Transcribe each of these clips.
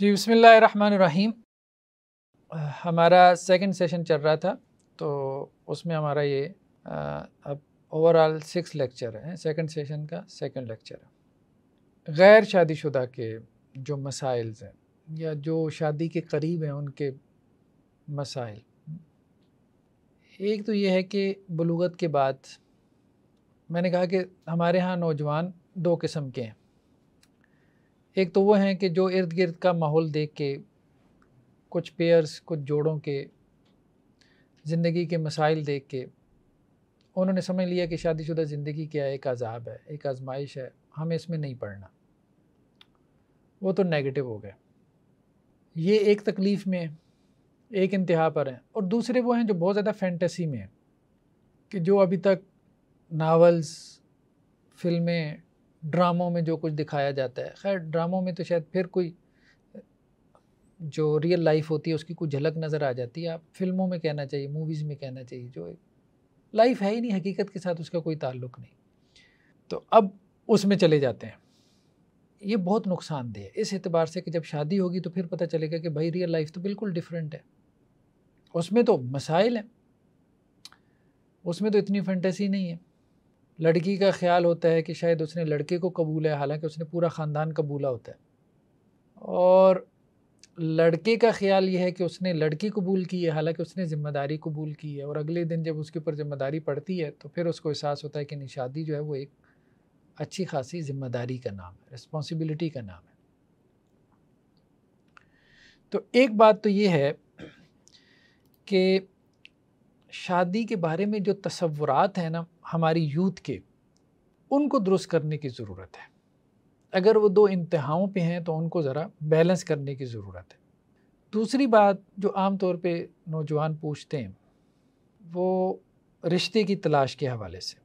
जी बसमीम हमारा second session चल रहा था तो उसमें हमारा ये आ, अब ओवरऑल सिक्स लेक्चर है सेकंड सेशन का सेकंड लेक्चर है गैर शादीशुदा के जो मसाइल हैं या जो शादी के करीब हैं उनके मसाइल एक तो ये है कि बलूगत के बाद मैंने कहा कि हमारे यहाँ नौजवान दो किस्म के हैं एक तो वो हैं कि जो इर्द गिर्द का माहौल देख के कुछ पेयर्स कुछ जोड़ों के ज़िंदगी के मसाइल देख के उन्होंने समझ लिया कि शादीशुदा ज़िंदगी क्या एक अजाब है एक आजमाइश है हमें इसमें नहीं पढ़ना वो तो नेगेटिव हो गए ये एक तकलीफ़ में एक इंतहा पर हैं और दूसरे वो हैं जो बहुत ज़्यादा फैंटेसी में हैं कि जो अभी तक नावल्स फिल्में ड्रामों में जो कुछ दिखाया जाता है खैर ड्रामों में तो शायद फिर कोई जो रियल लाइफ होती है उसकी कुछ झलक नज़र आ जाती है आप फिल्मों में कहना चाहिए मूवीज़ में कहना चाहिए जो लाइफ है ही नहीं हकीकत के साथ उसका कोई ताल्लुक नहीं तो अब उसमें चले जाते हैं ये बहुत नुकसानदेह है इस एतबार से कि जब शादी होगी तो फिर पता चलेगा कि भाई रियल लाइफ तो बिल्कुल डिफरेंट है उसमें तो मसाइल हैं उसमें तो इतनी फैंटेसी नहीं है लड़की का ख्याल होता है कि शायद उसने लड़के को कबूला है हालांकि उसने पूरा ख़ानदान कबूला होता है और लड़के का ख्याल यह है कि उसने लड़की कबूल की है हालांकि उसने ज़िम्मेदारी कबूल की है और अगले दिन जब उसके ऊपर ज़िम्मेदारी पड़ती है तो फिर उसको एहसास होता है कि निशादी जो है वो एक अच्छी खासी ज़िम्मेदारी का नाम है रिस्पॉन्सिबिलिटी का नाम है तो एक बात तो ये है कि शादी के बारे में जो तस्वुरात हैं ना हमारी यूथ के उनको दुरुस्त करने की ज़रूरत है अगर वो दो इंतहाओं पे हैं तो उनको ज़रा बैलेंस करने की ज़रूरत है दूसरी बात जो आम तौर पे नौजवान पूछते हैं वो रिश्ते की तलाश के हवाले से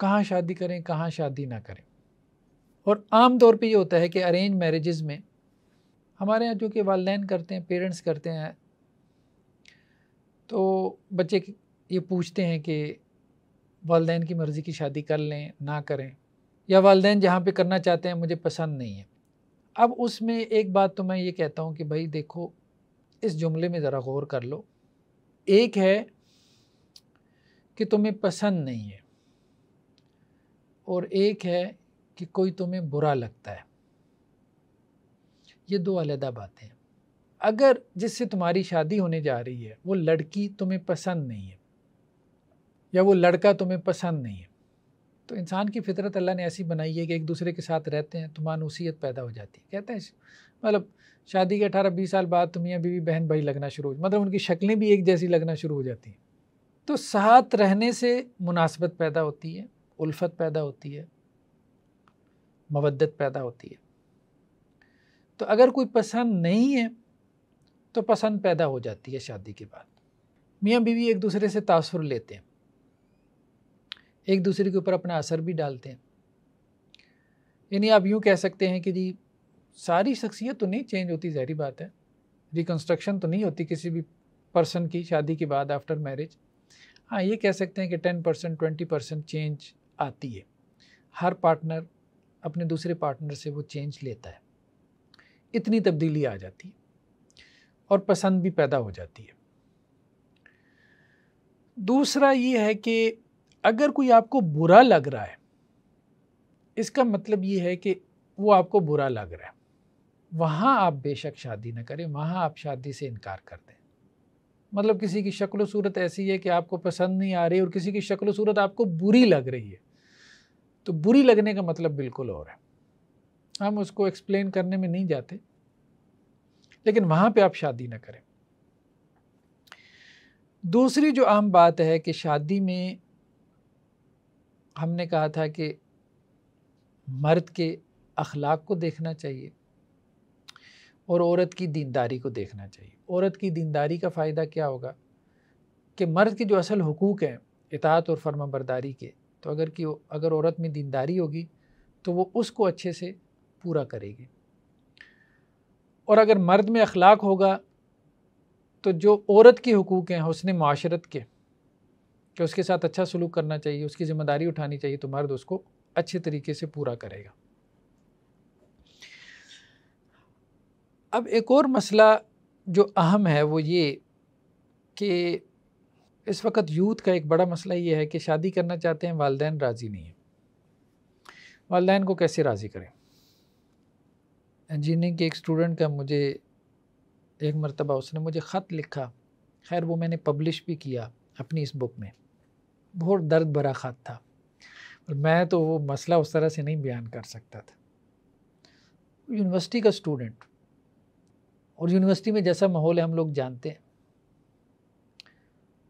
कहाँ शादी करें कहाँ शादी ना करें और आम तौर पे ये होता है कि अरेंज मैरिज़ में हमारे यहाँ जो कि वालदेन करते हैं पेरेंट्स करते हैं तो बच्चे ये पूछते हैं कि वालदेन की मर्ज़ी की शादी कर लें ना करें या वालदेन जहाँ पे करना चाहते हैं मुझे पसंद नहीं है अब उसमें एक बात तो मैं ये कहता हूँ कि भाई देखो इस जुमले में ज़रा गौर कर लो एक है कि तुम्हें पसंद नहीं है और एक है कि कोई तुम्हें बुरा लगता है ये दो अलहदा बातें हैं अगर जिससे तुम्हारी शादी होने जा रही है वो लड़की तुम्हें पसंद नहीं है या वो लड़का तुम्हें पसंद नहीं है तो इंसान की फितरत अल्लाह ने ऐसी बनाई है कि एक दूसरे के साथ रहते हैं तो मानूसीत पैदा हो जाती है कहते हैं मतलब शादी के अठारह बीस साल बाद तुम्हें अभी भी बहन भाई लगना शुरू हो मतलब उनकी शक्लें भी एक जैसी लगना शुरू हो जाती हैं तो साथ रहने से मुनासबत पैदा होती है उल्फत पैदा होती है मवदत पैदा होती है तो अगर कोई पसंद नहीं है तो पसंद पैदा हो जाती है शादी के बाद मियाँ बीवी एक दूसरे से तासुर लेते हैं एक दूसरे के ऊपर अपना असर भी डालते हैं यानी आप यूँ कह सकते हैं कि जी सारी शख्सियत तो नहीं चेंज होती जहरी बात है रिकन्स्ट्रक्शन तो नहीं होती किसी भी पर्सन की शादी के बाद आफ्टर मैरिज हाँ ये कह सकते हैं कि ten percent twenty percent change आती है हर पार्टनर अपने दूसरे पार्टनर से वो चेंज लेता है इतनी तब्दीली आ जाती है और पसंद भी पैदा हो जाती है दूसरा ये है कि अगर कोई आपको बुरा लग रहा है इसका मतलब ये है कि वो आपको बुरा लग रहा है वहाँ आप बेशक शादी ना करें वहाँ आप शादी से इनकार कर दें मतलब किसी की शक्ल सूरत ऐसी है कि आपको पसंद नहीं आ रही और किसी की शक्ल सूरत आपको बुरी लग रही है तो बुरी लगने का मतलब बिल्कुल और है हम उसको एक्सप्लेन करने में नहीं जाते लेकिन वहाँ पे आप शादी ना करें दूसरी जो आम बात है कि शादी में हमने कहा था कि मर्द के अखलाक को देखना चाहिए और औरत की दीनदारी को देखना चाहिए औरत की दीनदारी का फ़ायदा क्या होगा कि मर्द के जो असल हकूक़ हैं इतात और फर्माबरदारी के तो अगर कि अगर औरत में दीनदारी होगी तो वो उसको अच्छे से पूरा करेगी और अगर मर्द में अखलाक होगा तो जो औरत के हकूक़ हैं उसने माशरत के कि उसके साथ अच्छा सलूक करना चाहिए उसकी ज़िम्मेदारी उठानी चाहिए तो मर्द उसको अच्छे तरीके से पूरा करेगा अब एक और मसला जो अहम है वो ये कि इस वक्त यूथ का एक बड़ा मसला ये है कि शादी करना चाहते हैं वालदेन राज़ी नहीं है वालदेन को कैसे राज़ी करें इंजीनियरिंग के एक स्टूडेंट का मुझे एक मरतबा उसने मुझे ख़त लिखा खैर वो मैंने पब्लिश भी किया अपनी इस बुक में बहुत दर्द भरा खत था और मैं तो वो मसला उस तरह से नहीं बयान कर सकता था यूनिवर्सिटी का स्टूडेंट और यूनिवर्सिटी में जैसा माहौल है हम लोग जानते हैं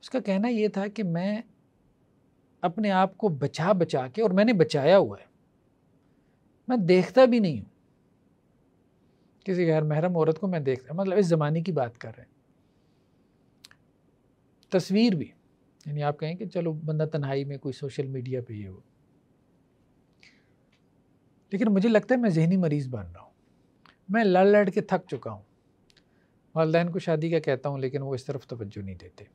उसका कहना ये था कि मैं अपने आप को बचा बचा के और मैंने बचाया हुआ है मैं देखता भी नहीं हूँ किसी गैर महरम औरत को मैं देखता मतलब इस ज़माने की बात कर रहे हैं तस्वीर भी यानी आप कहें कि चलो बंदा तन्हाई में कोई सोशल मीडिया पे ये हो लेकिन मुझे लगता है मैं जहनी मरीज़ बन रहा हूँ मैं लड़ लड़ के थक चुका हूँ वालदेन को शादी का कहता हूँ लेकिन वो इस तरफ तोज्जो नहीं देते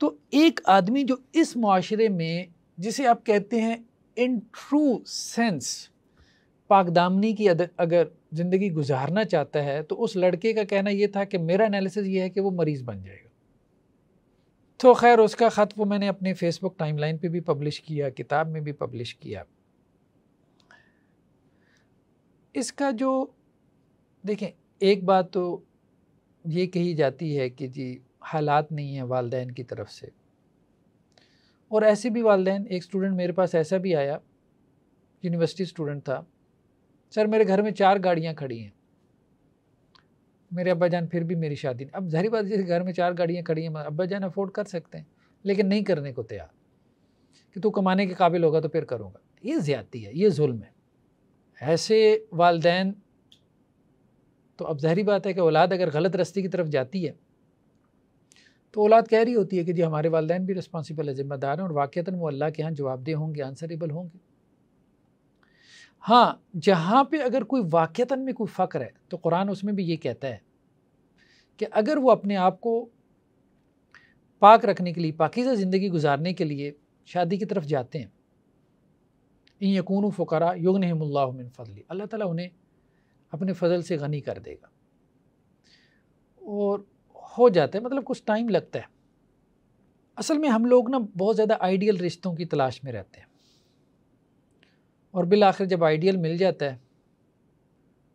तो एक आदमी जो इस माशरे में जिसे आप कहते हैं इन ट्रू सेंस पाकदामनी की अगर ज़िंदगी गुजारना चाहता है तो उस लड़के का कहना ये था कि मेरा एनालिसिस ये है कि वो मरीज़ बन जाएगा तो खैर उसका ख़त वो मैंने अपने फेसबुक टाइमलाइन पे भी पब्लिश किया किताब में भी पब्लिश किया इसका जो देखें एक बात तो ये कही जाती है कि जी हालात नहीं है वालदेन की तरफ से और ऐसे भी वालदेन एक स्टूडेंट मेरे पास ऐसा भी आया यूनिवर्सिटी स्टूडेंट था सर मेरे घर में चार गाड़ियाँ खड़ी हैं मेरे अब्बा जान फिर भी मेरी शादी नहीं अब जहरी बात जैसे घर में चार गाड़ियाँ खड़ी हैं अब्बा जान अफोर्ड कर सकते हैं लेकिन नहीं करने को तैयार कि तू कमाने के काबिल होगा तो फिर करूँगा ये ज़्यादती है ये जुल्म है ऐसे वालदेन तो अब जहरी बात है कि औलाद अगर गलत रस्ते की तरफ जाती है तो औलाद कह रही होती है कि जी हमारे वालदेन भी रिस्पॉन्सिबल है ज़िम्मेदार हैं और वाक़ता वो अल्लाह के यहाँ जवाबदेह होंगे आंसरेबल होंगे हाँ जहाँ पे अगर कोई वाक़ता में कोई फ़क्र है तो कुरान उसमें भी ये कहता है कि अगर वो अपने आप को पाक रखने के लिए पाकिज़ा ज़िंदगी गुजारने के लिए शादी की तरफ जाते हैं इन यकून फ़करा फ़ुकरा यगनहमल्लामिन फ़जली अल्लाह ताला उन्हें अपने फ़जल से गनी कर देगा और हो जाता है मतलब कुछ टाइम लगता है असल में हम लोग ना बहुत ज़्यादा आइडियल रिश्तों की तलाश में रहते हैं और बिल आखिर जब आइडियल मिल जाता है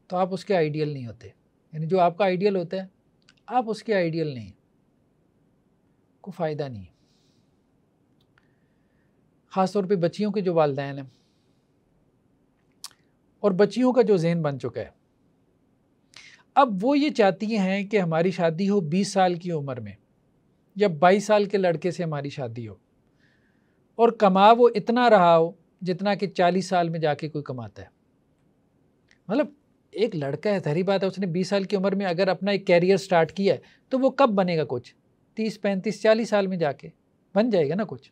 तो आप उसके आइडियल नहीं होते यानी जो आपका आइडियल होता है आप उसके आइडियल नहीं को फ़ायदा नहीं ख़ास तौर पे बच्चियों के जो वालदेन हैं और बच्चियों का जो जहन बन चुका है अब वो ये चाहती हैं कि हमारी शादी हो 20 साल की उम्र में या 22 साल के लड़के से हमारी शादी हो और कमा वो इतना रहा हो जितना कि चालीस साल में जाके कोई कमाता है मतलब एक लड़का है धरी बात है उसने बीस साल की उम्र में अगर अपना एक कैरियर स्टार्ट किया है तो वो कब बनेगा कुछ तीस पैंतीस चालीस साल में जाके बन जाएगा ना कुछ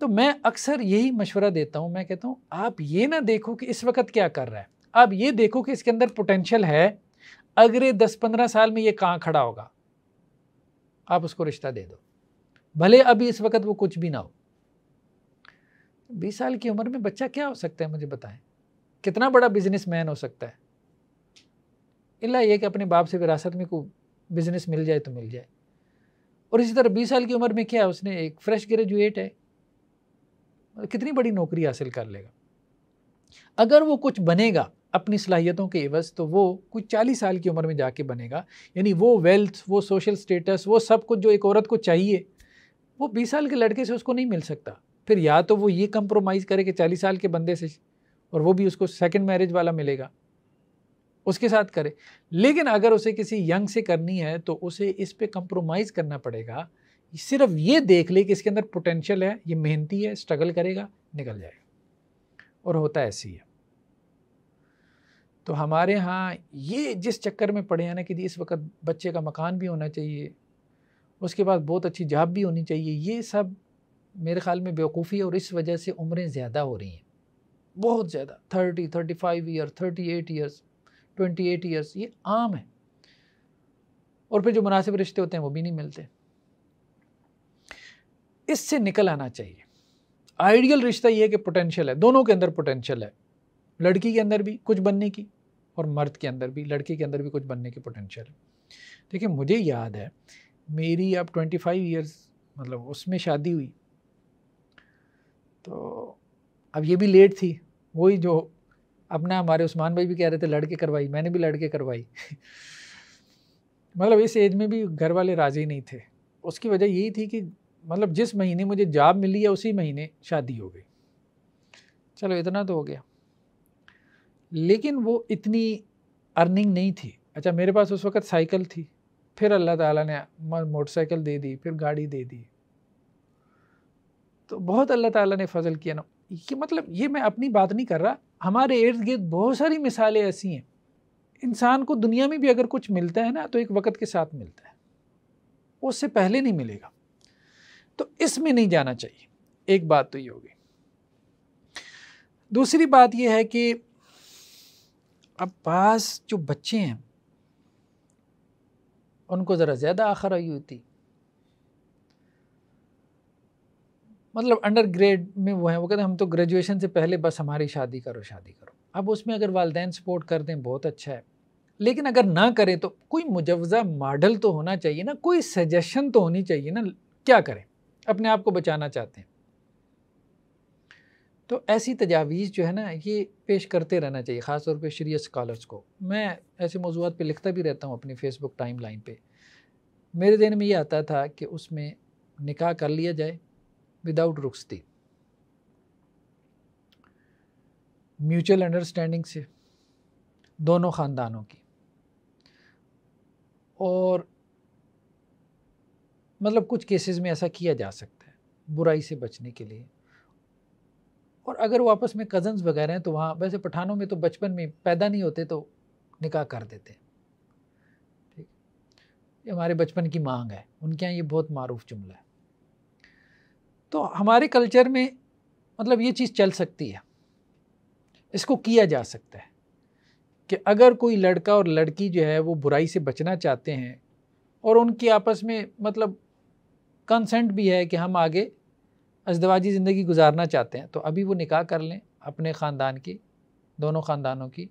तो मैं अक्सर यही मशवरा देता हूँ मैं कहता हूँ आप ये ना देखो कि इस वक्त क्या कर रहा है आप ये देखो कि इसके अंदर पोटेंशियल है अगले दस पंद्रह साल में ये कहाँ खड़ा होगा आप उसको रिश्ता दे दो भले अभी इस वक्त वो कुछ भी ना हो बीस साल की उम्र में बच्चा क्या हो सकता है मुझे बताएं कितना बड़ा बिजनेस मैन हो सकता है इला ये कि अपने बाप से विरासत में को बिजनेस मिल जाए तो मिल जाए और इसी तरह बीस साल की उम्र में क्या है उसने एक फ्रेश ग्रेजुएट है मतलब कितनी बड़ी नौकरी हासिल कर लेगा अगर वो कुछ बनेगा अपनी सलाहियतों के एवज तो वो कुछ चालीस साल की उम्र में जाके बनेगा यानी वो वेल्थ वो सोशल स्टेटस वो सब कुछ जो एक औरत को चाहिए वो बीस साल के लड़के से उसको नहीं मिल सकता फिर या तो वो ये कंप्रोमाइज़ करे कि चालीस साल के बंदे से और वो भी उसको सेकेंड मैरिज वाला मिलेगा उसके साथ करे लेकिन अगर उसे किसी यंग से करनी है तो उसे इस पर कंप्रोमाइज़ करना पड़ेगा सिर्फ ये देख ले कि इसके अंदर पोटेंशियल है ये मेहनती है स्ट्रगल करेगा निकल जाएगा और होता ऐसी है तो हमारे यहाँ ये जिस चक्कर में पड़े हैं ना कि इस वक्त बच्चे का मकान भी होना चाहिए उसके बाद बहुत अच्छी जॉब भी होनी चाहिए ये सब मेरे ख्याल में बेवकूफ़ी और इस वजह से उम्रें ज़्यादा हो रही हैं बहुत ज़्यादा thirty thirty five year thirty eight years twenty eight years ये आम है और फिर जो मुनासिब रिश्ते होते हैं वो भी नहीं मिलते इससे निकल आना चाहिए आइडियल रिश्ता ये है कि पोटेंशियल है दोनों के अंदर पोटेंशियल है लड़की के अंदर भी कुछ बनने की और मर्द के अंदर भी लड़के के अंदर भी कुछ बनने की पोटेंशियल है देखिए मुझे याद है मेरी अब ट्वेंटी फाइव ईयर्स मतलब उसमें शादी हुई तो अब ये भी लेट थी वही जो अपना हमारे उस्मान भाई भी कह रहे थे लड़के करवाई मैंने भी लड़के करवाई मतलब इस एज में भी घर वाले राज़ी नहीं थे उसकी वजह यही थी कि मतलब जिस महीने मुझे जॉब मिली है उसी महीने शादी हो गई चलो इतना तो हो गया लेकिन वो इतनी अर्निंग नहीं थी अच्छा मेरे पास उस वक्त साइकिल थी फिर अल्लाह ताला ने मोटरसाइकिल दे दी फिर गाड़ी दे दी तो बहुत अल्लाह ताला ने फजल किया ना ये मतलब ये मैं अपनी बात नहीं कर रहा हमारे इर्द गिर्द बहुत सारी मिसालें ऐसी हैं इंसान को दुनिया में भी अगर कुछ मिलता है ना तो एक वक्त के साथ मिलता है उससे पहले नहीं मिलेगा तो इसमें नहीं जाना चाहिए एक बात तो ये होगी दूसरी बात यह है कि अब पास जो बच्चे हैं उनको ज़रा ज़्यादा आखर आई होती मतलब अंडर ग्रेड में वो हैं वो कहते हैं हम तो ग्रेजुएशन से पहले बस हमारी शादी करो शादी करो अब उसमें अगर वालदेन सपोर्ट कर दें बहुत अच्छा है लेकिन अगर ना करें तो कोई मुजवजा मॉडल तो होना चाहिए ना कोई सजेशन तो होनी चाहिए ना क्या करें अपने आप को बचाना चाहते हैं तो ऐसी तजावीज़ जो है ना ये पेश करते रहना चाहिए ख़ास तौर पे शरीय स्कॉलर्स को मैं ऐसे मौजूद पे लिखता भी रहता हूँ अपनी फ़ेसबुक टाइम लाइन पर मेरे दिन में ये आता था कि उसमें निकाह कर लिया जाए विदाउट रुखती म्यूचुअल अंडरस्टैंडिंग से दोनों ख़ानदानों की और मतलब कुछ केसेस में ऐसा किया जा सकता है बुराई से बचने के लिए और अगर वो आपस में कज़न्स वगैरह हैं तो वहाँ वैसे पठानों में तो बचपन में पैदा नहीं होते तो निकाह कर देते हैं ठीक ये हमारे बचपन की मांग है उनके यहाँ ये बहुत मरूफ जुमला है तो हमारे कल्चर में मतलब ये चीज़ चल सकती है इसको किया जा सकता है कि अगर कोई लड़का और लड़की जो है वो बुराई से बचना चाहते हैं और उनके आपस में मतलब कंसेंट भी है कि हम आगे अजदवाजी ज़िंदगी गुजारना चाहते हैं तो अभी वो निकाह कर लें अपने ख़ानदान की दोनों ख़ानदानों की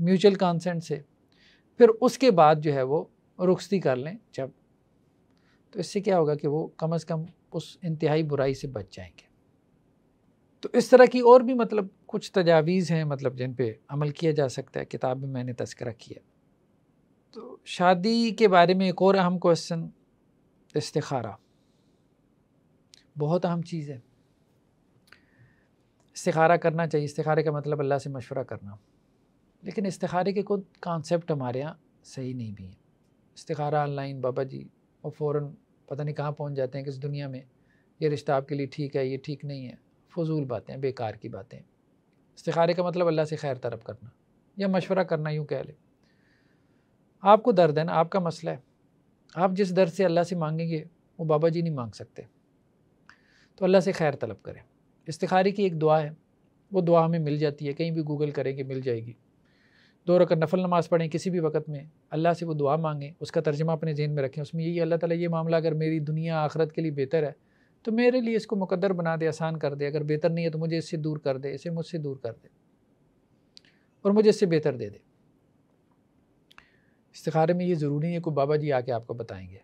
म्यूचुअल कंसेंट से फिर उसके बाद जो है वो रुखती कर लें जब तो इससे क्या होगा कि वो कम अज़ कम उस इंतहाई बुराई से बच जाएंगे तो इस तरह की और भी मतलब कुछ तजावीज़ हैं मतलब जिन पे अमल किया जा सकता है किताब में मैंने तस्करा किया तो शादी के बारे में एक और अहम क्वेश्चन इस्तारा बहुत अहम चीज़ है इस्तारा करना चाहिए इस्तारे का मतलब अल्लाह से मशवरा करना लेकिन इस्तारे के कुछ कॉन्सेप्ट हमारे यहाँ सही नहीं भी हैं इस्तारा ऑनलाइन बाबा जी और फ़ौर पता नहीं कहाँ पहुँच जाते हैं किस दुनिया में ये रिश्ता आपके लिए ठीक है ये ठीक नहीं है फजूल बातें बेकार की बातें इस्तारे का मतलब अल्लाह से खैर तरफ करना या मशवरा करना यूँ कह ले आपको दर्द है ना आपका मसला है आप जिस दर्द से अल्लाह से मांगेंगे वो बाबा जी नहीं मांग सकते तो अल्लाह से खैर तलब करें इस्तारे की एक दुआ है वो दुआ हमें मिल जाती है कहीं भी गूगल करेंगे मिल जाएगी दो रकत नफल नमाज़ पढ़ें किसी भी वक्त में अल्लाह से वो दुआ मांगें उसका तर्जमा अपने जहन में रखें उसमें यही अल्लाह ताला ये मामला अगर मेरी दुनिया आखरत के लिए बेहतर है तो मेरे लिए इसको मुकद्दर बना दे आसान कर दे अगर बेहतर नहीं है तो मुझे इससे दूर कर दे इसे मुझसे दूर कर दे और मुझे इससे बेहतर दे दे इसतारे में ये ज़रूरी है कि बाबा जी आके आपको बताएँगे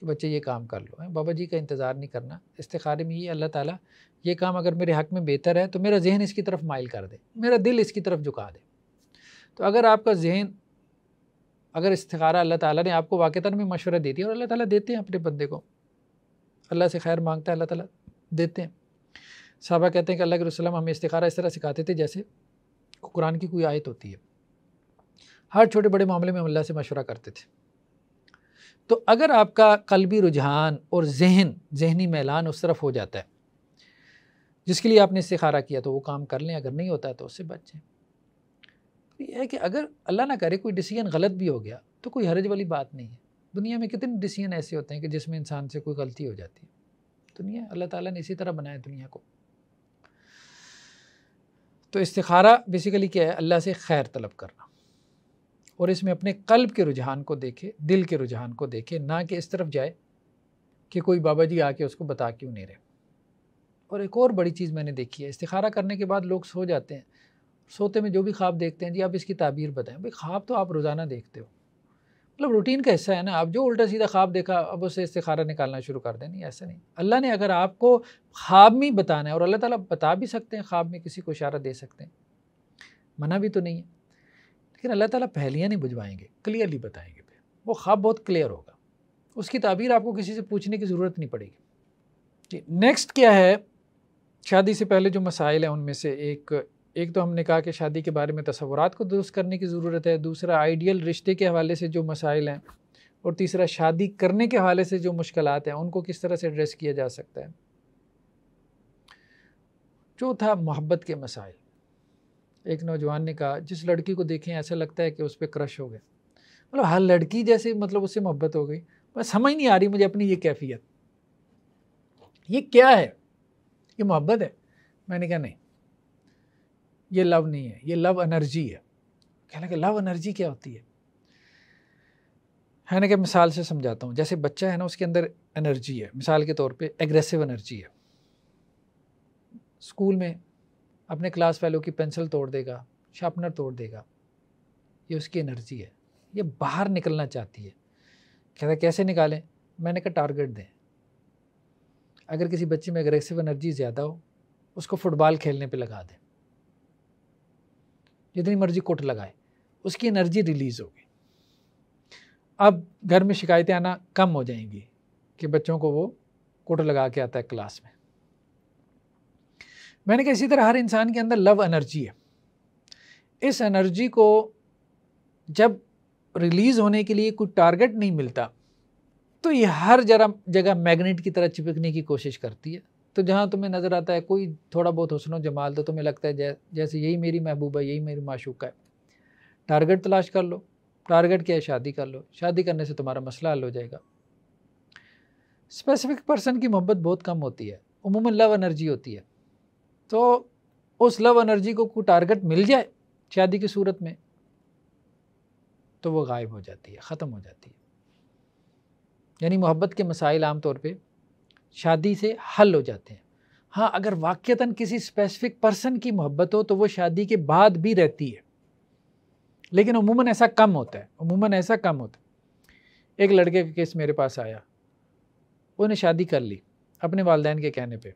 कि बच्चे ये काम कर लो बाबा जी का इंतज़ार नहीं करना इस्तारे में ये अल्लाह ताला ये काम अगर मेरे हक़ में बेहतर है तो मेरा जहन इसकी तरफ माइल कर दे मेरा दिल इसकी तरफ झुका दे तो अगर आपका जहन अगर इस्तारा अल्लाह ताला ने आपको वाक़ता में मशवरा दे दिया और अल्लाह ताला देते हैं अपने बंदे को अल्लाह से खैर मांगता है अल्लाह ताला देते हैं साहबा कहते हैं कि अल्लाह के रसलम हमें इस्तारा इस तरह सिखाते थे जैसे कुरान की कोई आयत होती है हर छोटे बड़े मामले में हम अल्लाह से मशवरा करते थे तो अगर आपका कलबी रुझान और जहन जहनी मैलान उस तरफ हो जाता है जिसके लिए आपने इस्तारा किया तो वो काम कर लें अगर नहीं होता है तो उससे बच जाएँ तो यह है कि अगर अल्लाह ना करे कोई डिसीजन गलत भी हो गया तो कोई हरज वाली बात नहीं है दुनिया में कितने डिसीजन ऐसे होते हैं कि जिसमें इंसान से कोई गलती हो जाती है दुनिया अल्लाह ताला ने इसी तरह बनाया दुनिया को तो इस्तारा बेसिकली क्या है अल्लाह से खैर तलब करना और इसमें अपने कल्ब के रुझान को देखे दिल के रुझान को देखे ना कि इस तरफ जाए कि कोई बाबा जी आके उसको बता क्यों नहीं रहे और एक और बड़ी चीज़ मैंने देखी है इस्तारा करने के बाद लोग सो जाते हैं सोते में जो भी ख्वाब देखते हैं जी आप इसकी ताबीर बताएं भाई ख्वाब तो आप रोज़ाना देखते हो मतलब रूटीन का हिस्सा है ना आप जो उल्टा सीधा ख्वाब देखा अब उससे इस्तारा निकालना शुरू कर दें नहीं ऐसा नहीं अल्लाह ने अगर आपको ख्वाब में बताना है और अल्लाह ताला बता भी सकते हैं ख्वाब में किसी को इशारा दे सकते हैं मना भी तो नहीं है लेकिन अल्लाह ताला पहलियाँ नहीं बुझवाएंगे क्लियरली बताएँगे फिर वो ख्वाब बहुत क्लियर होगा उसकी ताबीर आपको किसी से पूछने की ज़रूरत नहीं पड़ेगी जी नेक्स्ट क्या है शादी से पहले जो मसाइल हैं उनमें से एक एक तो हमने कहा कि शादी के बारे में तस्वूर को दुरुस्त करने की ज़रूरत है दूसरा आइडियल रिश्ते के हवाले से जो मसाइल हैं और तीसरा शादी करने के हवाले से जो मुश्किल हैं उनको किस तरह से एड्रेस किया जा सकता है चौथा मोहब्बत के मसाइल एक नौजवान ने कहा जिस लड़की को देखें ऐसा लगता है कि उस पर क्रश हो गया मतलब हर लड़की जैसे मतलब उससे मोहब्बत हो गई बस समझ नहीं आ रही मुझे अपनी ये कैफियत ये क्या है ये मोहब्बत है मैंने कहा नहीं ये लव नहीं है ये लव एनर्जी है कहने कि लव एनर्जी क्या होती है है ना कि मिसाल से समझाता हूँ जैसे बच्चा है ना उसके अंदर एनर्जी है मिसाल के तौर पे एग्रेसिव एनर्जी है स्कूल में अपने क्लास फैलो की पेंसिल तोड़ देगा शार्पनर तोड़ देगा ये उसकी एनर्जी है ये बाहर निकलना चाहती है कहता कैसे निकालें मैंने कहा टारगेट दें अगर किसी बच्चे में अग्रेसिव एनर्जी ज़्यादा हो उसको फुटबॉल खेलने पे लगा दें जितनी मर्जी कोट लगाए उसकी एनर्जी रिलीज़ होगी अब घर में शिकायतें आना कम हो जाएंगी कि बच्चों को वो कोट लगा के आता है क्लास में मैंने कहा इसी तरह हर इंसान के अंदर लव एनर्जी है इस एनर्जी को जब रिलीज़ होने के लिए कोई टारगेट नहीं मिलता तो ये हर जरा जगह मैग्नेट की तरह चिपकने की कोशिश करती है तो जहाँ तुम्हें नज़र आता है कोई थोड़ा बहुत हसन जमाल तो तुम्हें लगता है जैसे यही मेरी महबूबा यही मेरी माशूका है टारगेट तलाश कर लो टारगेट क्या है शादी कर लो शादी करने से तुम्हारा मसला हल हो जाएगा स्पेसिफिक पर्सन की मोहब्बत बहुत कम होती है उमूमन लव एनर्जी होती है तो उस लव एनर्जी को कोई टारगेट मिल जाए शादी की सूरत में तो वो गायब हो जाती है ख़त्म हो जाती है यानी मोहब्बत के मसाइल आम तौर पर शादी से हल हो जाते हैं हाँ अगर वाक्यतन किसी स्पेसिफिक पर्सन की मोहब्बत हो तो वो शादी के बाद भी रहती है लेकिन उमूमन ऐसा कम होता है अमूमन ऐसा कम होता है एक लड़के का केस मेरे पास आया उन्हें शादी कर ली अपने वालदेन के कहने पे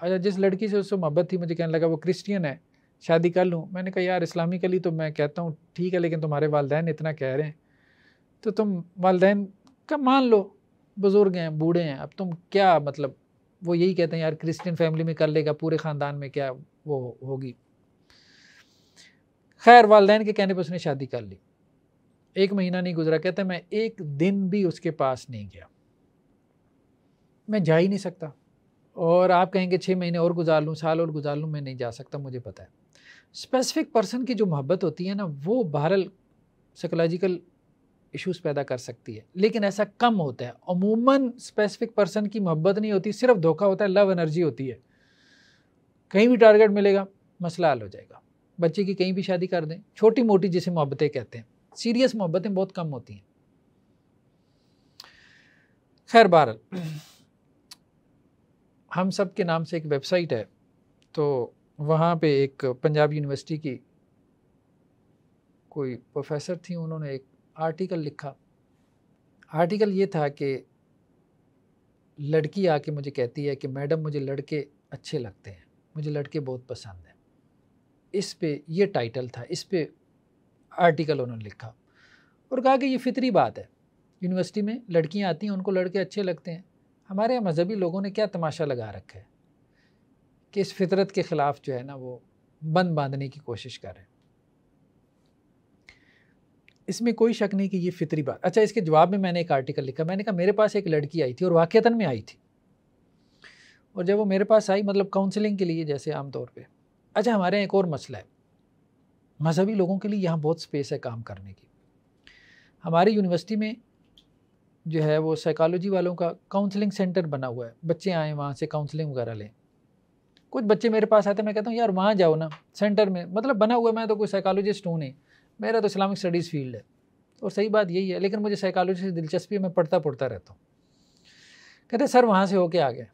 अच्छा जिस लड़की से उससे मोहब्बत थी मुझे कहने लगा वो क्रिश्चियन है शादी कर लूँ मैंने कहा यार इस्लामी के लिए तो मैं कहता हूँ ठीक है लेकिन तुम्हारे वालदेन इतना कह रहे हैं तो तुम वालदेन का मान लो बुज़ुर्ग हैं बूढ़े हैं अब तुम क्या मतलब वो यही कहते हैं यार क्रिश्चियन फैमिली में कर लेगा पूरे ख़ानदान में क्या वो होगी खैर वालदेन के कहने पर उसने शादी कर ली एक महीना नहीं गुजरा कहते मैं एक दिन भी उसके पास नहीं गया मैं जा ही नहीं सकता और आप कहेंगे छः महीने और गुजार लूँ साल और गुजार लूँ मैं नहीं जा सकता मुझे पता है स्पेसिफिक पर्सन की जो मोहब्बत होती है ना वो बहरल साइकोलॉजिकल इश्यूज पैदा कर सकती है लेकिन ऐसा कम होता है अमूमन स्पेसिफिक पर्सन की मोहब्बत नहीं होती सिर्फ धोखा होता है लव एनर्जी होती है कहीं भी टारगेट मिलेगा मसला हल हो जाएगा बच्चे की कहीं भी शादी कर दें छोटी मोटी जिसे मोहब्बतें कहते हैं सीरियस मोहब्बतें बहुत कम होती हैं खैर बार हम सब के नाम से एक वेबसाइट है तो वहाँ पे एक पंजाब यूनिवर्सिटी की कोई प्रोफेसर थी उन्होंने एक आर्टिकल लिखा आर्टिकल ये था कि लड़की आके मुझे कहती है कि मैडम मुझे लड़के अच्छे लगते हैं मुझे लड़के बहुत पसंद हैं इस पे ये टाइटल था इस पे आर्टिकल उन्होंने लिखा और कहा कि ये फितरी बात है यूनिवर्सिटी में लड़कियां आती हैं उनको लड़के अच्छे लगते हैं हमारे यहाँ मजहबी लोगों ने क्या तमाशा लगा रखा है कि इस फितरत के ख़िलाफ़ जो है ना वो बंद बांधने की कोशिश करें इसमें कोई शक नहीं कि ये फितरी बात अच्छा इसके जवाब में मैंने एक आर्टिकल लिखा मैंने कहा मेरे पास एक लड़की आई थी और वाक़ता में आई थी और जब वो मेरे पास आई मतलब काउंसलिंग के लिए जैसे आमतौर पर अच्छा हमारे यहाँ एक और मसला है मजहबी लोगों के लिए यहाँ बहुत स्पेस है काम करने की हमारी यूनिवर्सिटी में जो है वो साइकोलॉजी वालों का काउंसलिंग सेंटर बना हुआ है बच्चे आए वहाँ से काउंसलिंग वगैरह लें कुछ बच्चे मेरे पास आते मैं कहता हूँ यार वहाँ जाओ ना सेंटर में मतलब बना हुआ मैं तो कोई साइकोलॉजिस्ट हूँ नहीं मेरा तो इस्लामिक स्टडीज़ फील्ड है और सही बात यही है लेकिन मुझे साइकोलॉजी से दिलचस्पी मैं पढ़ता पढ़ता रहता हूँ कहते सर वहाँ से होके आ गए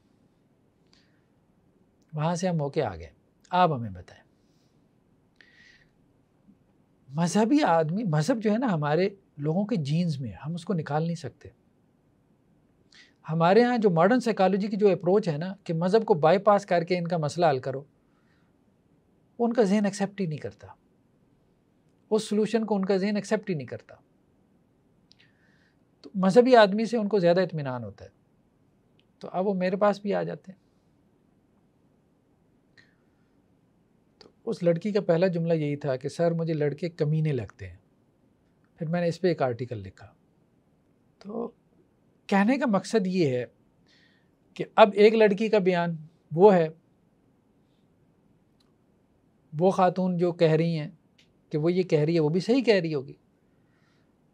वहाँ से हम होके आ गए आप हमें बताएं मजहबी आदमी मज़हब जो है ना हमारे लोगों के जीन्स में हम उसको निकाल नहीं सकते हमारे यहाँ जो मॉडर्न साइकोलॉजी की जो अप्रोच है ना कि मज़हब को बाईपास करके इनका मसला हल करो उनका जहन एक्सेप्ट ही नहीं करता उस सोल्यूशन को उनका जहन एक्सेप्ट ही नहीं करता तो मजहबी आदमी से उनको ज़्यादा इतमान होता है तो अब वो मेरे पास भी आ जाते हैं तो उस लड़की का पहला जुमला यही था कि सर मुझे लड़के कमीने लगते हैं फिर मैंने इस पर एक आर्टिकल लिखा तो कहने का मकसद ये है कि अब एक लड़की का बयान वो है वो ख़ातून जो कह रही हैं कि वो ये कह रही है वो भी सही कह रही होगी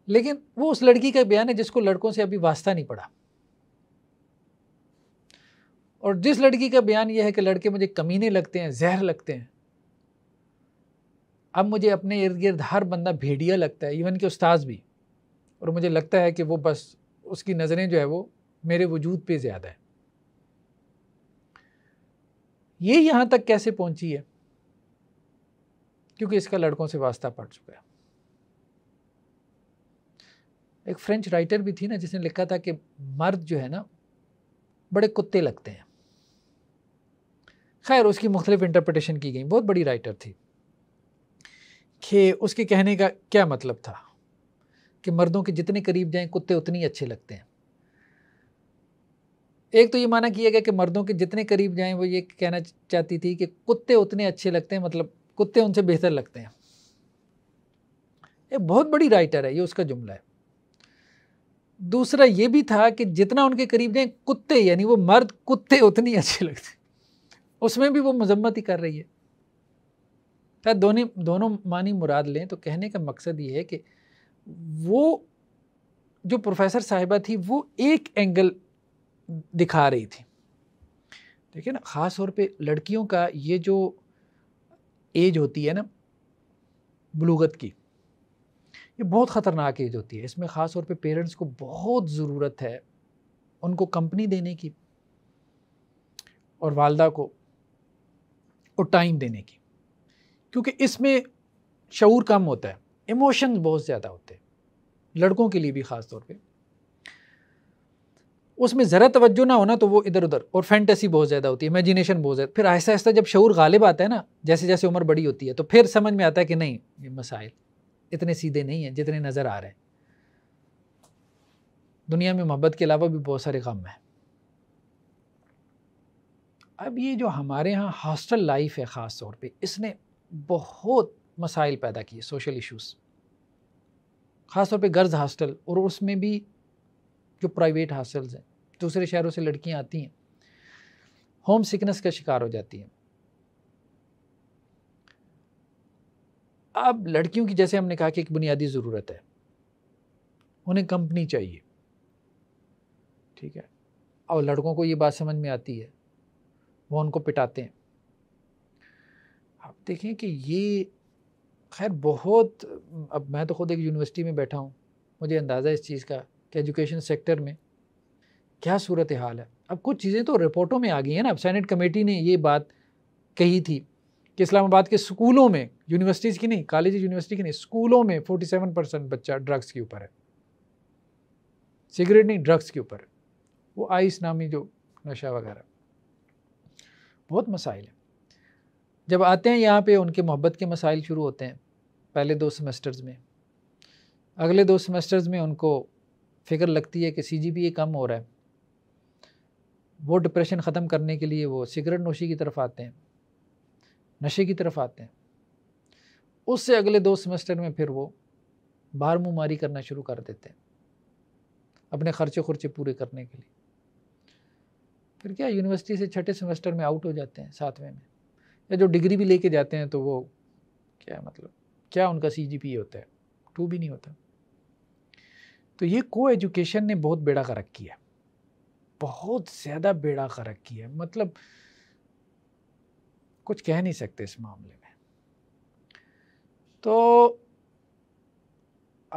लेकिन वो उस लड़की का बयान है जिसको लड़कों से अभी वास्ता नहीं पड़ा और जिस लड़की का बयान यह है कि लड़के मुझे कमीने लगते हैं जहर लगते हैं अब मुझे अपने इर्द गिर्द हर बंदा भेड़िया लगता है इवन के उस्ताद भी और मुझे लगता है कि वो बस उसकी नज़रें जो है वो मेरे वजूद पे ज़्यादा है ये यहाँ तक कैसे पहुँची है क्योंकि इसका लड़कों से वास्ता पड़ चुका है एक फ्रेंच राइटर भी थी ना जिसने लिखा था कि मर्द जो है ना बड़े कुत्ते लगते हैं खैर उसकी मुख्तलिफ इंटरप्रटेशन की गई बहुत बड़ी राइटर थी कि उसके कहने का क्या मतलब था कि मर्दों के जितने करीब जाएं कुत्ते उतने ही अच्छे लगते हैं एक तो ये माना किया गया कि मर्दों के जितने करीब जाएं वो ये कहना चाहती थी कि कुत्ते उतने अच्छे लगते हैं मतलब कुत्ते उनसे बेहतर लगते हैं ये बहुत बड़ी राइटर है ये उसका जुमला है दूसरा ये भी था कि जितना उनके करीब गए कुत्ते यानी वो मर्द कुत्ते उतनी अच्छे लगते उसमें भी वो मजम्मत ही कर रही है शायद दोनों दोनों मानी मुराद लें तो कहने का मकसद ये है कि वो जो प्रोफेसर साहिबा थी वो एक एंगल दिखा रही थी देखिए ना ख़ास तौर पे लड़कियों का ये जो एज होती है ना बलूगत की ये बहुत ख़तरनाक एज होती है इसमें ख़ास तौर पे पेरेंट्स को बहुत ज़रूरत है उनको कंपनी देने की और वालदा को और टाइम देने की क्योंकि इसमें शूर कम होता है इमोशन बहुत ज़्यादा होते हैं लड़कों के लिए भी ख़ास तौर पर उसमें ज़रा तवज्जो ना होना तो वो इधर उधर और फैंटेसी बहुत ज़्यादा होती है इमेजिनेशन बहुत ज़्यादा फिर आहिस्ता आहिस्ता जब शूर गालिब आता है ना जैसे जैसे उम्र बड़ी होती है तो फिर समझ में आता है कि नहीं ये मसाइल इतने सीधे नहीं हैं जितने नज़र आ रहे हैं दुनिया में मोहब्बत के अलावा भी बहुत सारे गम हैं अब ये जो हमारे यहाँ हॉस्टल लाइफ है ख़ास तौर पर इसने बहुत मसाइल पैदा किए सोशल इशूज़ ख़ास तौर पर गर्ल्स हॉस्टल और उसमें भी जो प्राइवेट हॉस्टल्स हैं दूसरे शहरों से लड़कियां आती हैं होम सिकनेस का शिकार हो जाती हैं अब लड़कियों की जैसे हमने कहा कि एक बुनियादी ज़रूरत है उन्हें कंपनी चाहिए ठीक है और लड़कों को ये बात समझ में आती है वो उनको पिटाते हैं आप देखें कि ये खैर बहुत अब मैं तो खुद एक यूनिवर्सिटी में बैठा हूँ मुझे अंदाज़ा इस चीज़ का कि एजुकेशन सेक्टर में क्या सूरत हाल है अब कुछ चीज़ें तो रिपोर्टों में आ गई हैं ना अब सैनेट कमेटी ने ये बात कही थी कि इस्लामाबाद के स्कूलों में यूनिवर्सिटीज़ की नहीं कॉलेज यूनिवर्सिटी की नहीं स्कूलों में 47 परसेंट बच्चा ड्रग्स के ऊपर है सिगरेट नहीं ड्रग्स के ऊपर वो आइस नामी जो नशा वगैरह बहुत मसाइल हैं जब आते हैं यहाँ पे उनके मोहब्बत के मसाइल शुरू होते हैं पहले दो सेमेस्टर्स में अगले दो सेमेस्टर्स में उनको फिक्र लगती है कि सी जी पी ए कम हो रहा है वो डिप्रेशन ख़त्म करने के लिए वो सिगरेट नोशी की तरफ आते हैं नशे की तरफ आते हैं उससे अगले दो सेमेस्टर में फिर वो बाहर मुँह मारी करना शुरू कर देते हैं अपने खर्चे खुर्चे पूरे करने के लिए फिर क्या यूनिवर्सिटी से छठे सेमेस्टर में आउट हो जाते हैं सातवें में या जो डिग्री भी लेके जाते हैं तो वो क्या मतलब क्या उनका सी जी पी होता है टू भी नहीं होता तो ये को एजुकेशन ने बहुत बेड़ा करक किया है बहुत ज़्यादा बेड़ा करक किया है मतलब कुछ कह नहीं सकते इस मामले में तो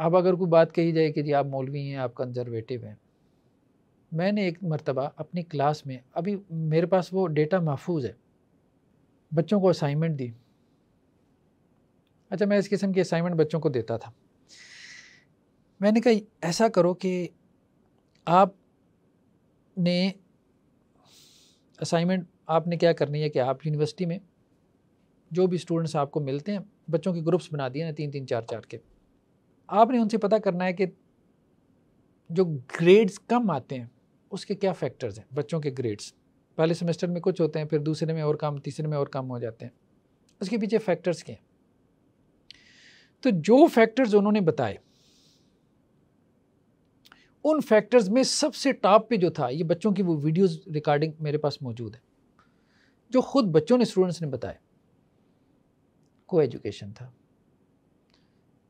अब अगर कोई बात कही जाए कि जी आप मौलवी हैं आप कंजर्वेटिव हैं मैंने एक मरतबा अपनी क्लास में अभी मेरे पास वो डेटा महफूज है बच्चों को असाइनमेंट दी अच्छा मैं इस किस्म की असाइनमेंट बच्चों को देता था मैंने कहा ऐसा करो कि आप ने असाइनमेंट आपने क्या करनी है कि आप यूनिवर्सिटी में जो भी स्टूडेंट्स आपको मिलते हैं बच्चों के ग्रुप्स बना दिए ना तीन तीन चार चार के आपने उनसे पता करना है कि जो ग्रेड्स कम आते हैं उसके क्या फैक्टर्स हैं बच्चों के ग्रेड्स पहले सेमेस्टर में कुछ होते हैं फिर दूसरे में और कम तीसरे में और कम हो जाते हैं उसके पीछे फैक्टर्स क्या हैं तो जो फैक्टर्स उन्होंने बताए उन फैक्टर्स में सबसे टॉप पे जो था ये बच्चों की वो वीडियोस रिकॉर्डिंग मेरे पास मौजूद है जो ख़ुद बच्चों ने स्टूडेंट्स ने बताया को एजुकेशन था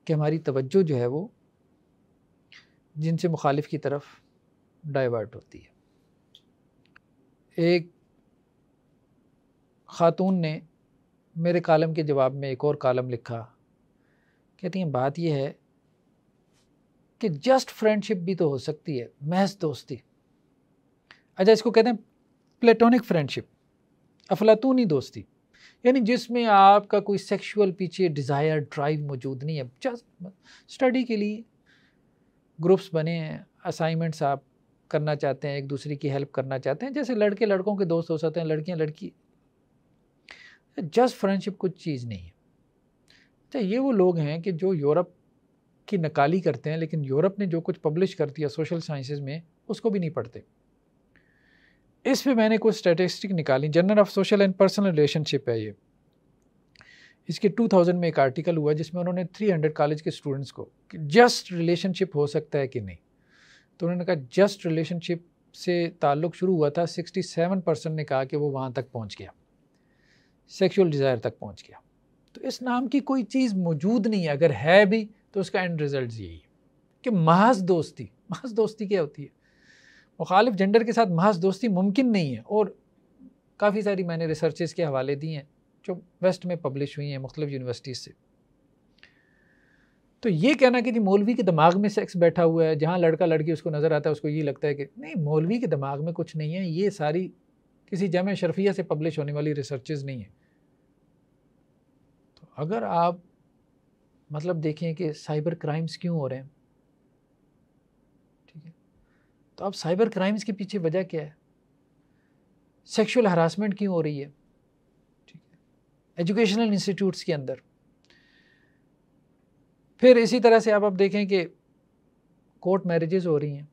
कि हमारी तवज्जो जो है वो जिनसे मुखालिफ की तरफ डाइवर्ट होती है एक ख़ातून ने मेरे कॉलम के जवाब में एक और कॉलम लिखा कहती हैं बात यह है कि जस्ट फ्रेंडशिप भी तो हो सकती है महज दोस्ती अच्छा इसको कहते हैं प्लेटोनिक फ्रेंडशिप अफलातूनी दोस्ती यानी जिसमें आपका कोई सेक्सुअल पीछे डिज़ायर ड्राइव मौजूद नहीं है जस्ट स्टडी के लिए ग्रुप्स बने हैं असाइनमेंट्स आप करना चाहते हैं एक दूसरे की हेल्प करना चाहते हैं जैसे लड़के लड़कों के दोस्त हो सकते हैं लड़कियां लड़की जस्ट फ्रेंडशिप कुछ चीज़ नहीं है अच्छा ये वो लोग हैं कि जो यूरोप की नकाली करते हैं लेकिन यूरोप ने जो कुछ पब्लिश कर दिया सोशल साइंसेज में उसको भी नहीं पढ़ते इस पे मैंने कुछ स्टैटिस्टिक निकाली journal of social and personal relationship है ये इसके 2000 में एक आर्टिकल हुआ जिसमें उन्होंने 300 कॉलेज के स्टूडेंट्स को कि जस्ट रिलेशनशिप हो सकता है कि नहीं तो उन्होंने कहा जस्ट रिलेशनशिप से ताल्लुक शुरू हुआ था 67 परसेंट ने कहा कि वो वहाँ तक पहुँच गया सेक्शुअल डिज़ायर तक पहुँच गया तो इस नाम की कोई चीज़ मौजूद नहीं है अगर है भी तो उसका एंड रिजल्ट यही है कि महज दोस्ती महज दोस्ती क्या होती है मुखालिफ जेंडर के साथ महज दोस्ती मुमकिन नहीं है और काफ़ी सारी मैंने रिसर्चेज़ के हवाले दिए हैं जो वेस्ट में पब्लिश हुई हैं मुख्तलिफ यूनिवर्सिटीज़ से तो ये कहना कि जी मौलवी के दिमाग में सेक्स बैठा हुआ है जहाँ लड़का लड़की उसको नज़र आता है उसको ये लगता है कि नहीं मौलवी के दिमाग में कुछ नहीं है ये सारी किसी जम शरफिया से पब्लिश होने वाली रिसर्चेज नहीं है तो अगर आप मतलब देखें कि साइबर क्राइम्स क्यों हो रहे हैं ठीक है तो अब साइबर क्राइम्स के पीछे वजह क्या है सेक्सुअल हरासमेंट क्यों हो रही है ठीक है एजुकेशनल इंस्टीट्यूट्स के अंदर फिर इसी तरह से आप अब देखें कि कोर्ट मैरिजेस हो रही हैं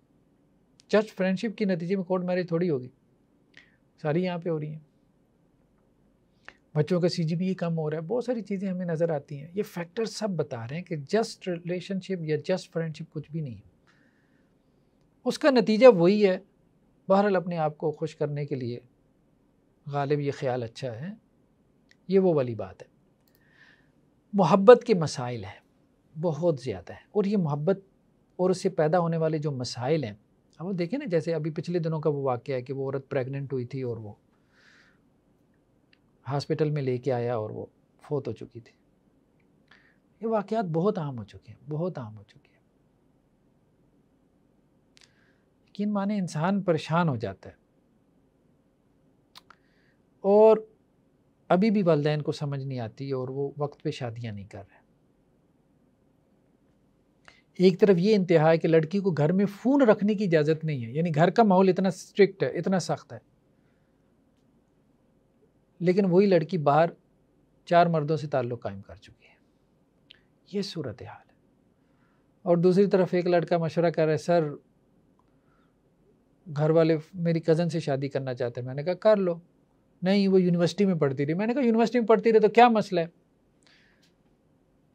चर्च फ्रेंडशिप के नतीजे में कोर्ट मैरिज थोड़ी होगी सारी यहाँ पे हो रही हैं बच्चों का सी कम हो रहा है बहुत सारी चीज़ें हमें नज़र आती हैं ये फैक्टर सब बता रहे हैं कि जस्ट रिलेशनशिप या जस्ट फ्रेंडशिप कुछ भी नहीं है उसका नतीजा वही है बहरहाल अपने आप को खुश करने के लिए गालिब ये ख्याल अच्छा है ये वो वाली बात है मोहब्बत के मसाइल हैं बहुत ज़्यादा है और ये मोहब्बत और उससे पैदा होने वाले जो मसाइल हैं अब वो देखें ना जैसे अभी पिछले दिनों का वो वाक़ है कि वो औरत प्रेग्नेंट हुई थी और वो हॉस्पिटल में लेके आया और वो फोत हो चुकी थी ये वाक़ात बहुत आम हो चुके हैं बहुत आम हो चुके हैं लेकिन माने इंसान परेशान हो जाता है और अभी भी वालदेन को समझ नहीं आती और वो वक्त पे शादियां नहीं कर रहे एक तरफ ये इंतहा है कि लड़की को घर में फ़ोन रखने की इजाज़त नहीं है यानी घर का माहौल इतना स्ट्रिक्ट है इतना सख्त है लेकिन वही लड़की बाहर चार मर्दों से ताल्लुक़ कायम कर चुकी है ये सूरत हाल है और दूसरी तरफ एक लड़का मशवरा कर रहा है सर घर वाले मेरी कज़न से शादी करना चाहते हैं मैंने कहा कर लो नहीं वो यूनिवर्सिटी में पढ़ती रही मैंने कहा यूनिवर्सिटी में पढ़ती रही तो क्या मसला है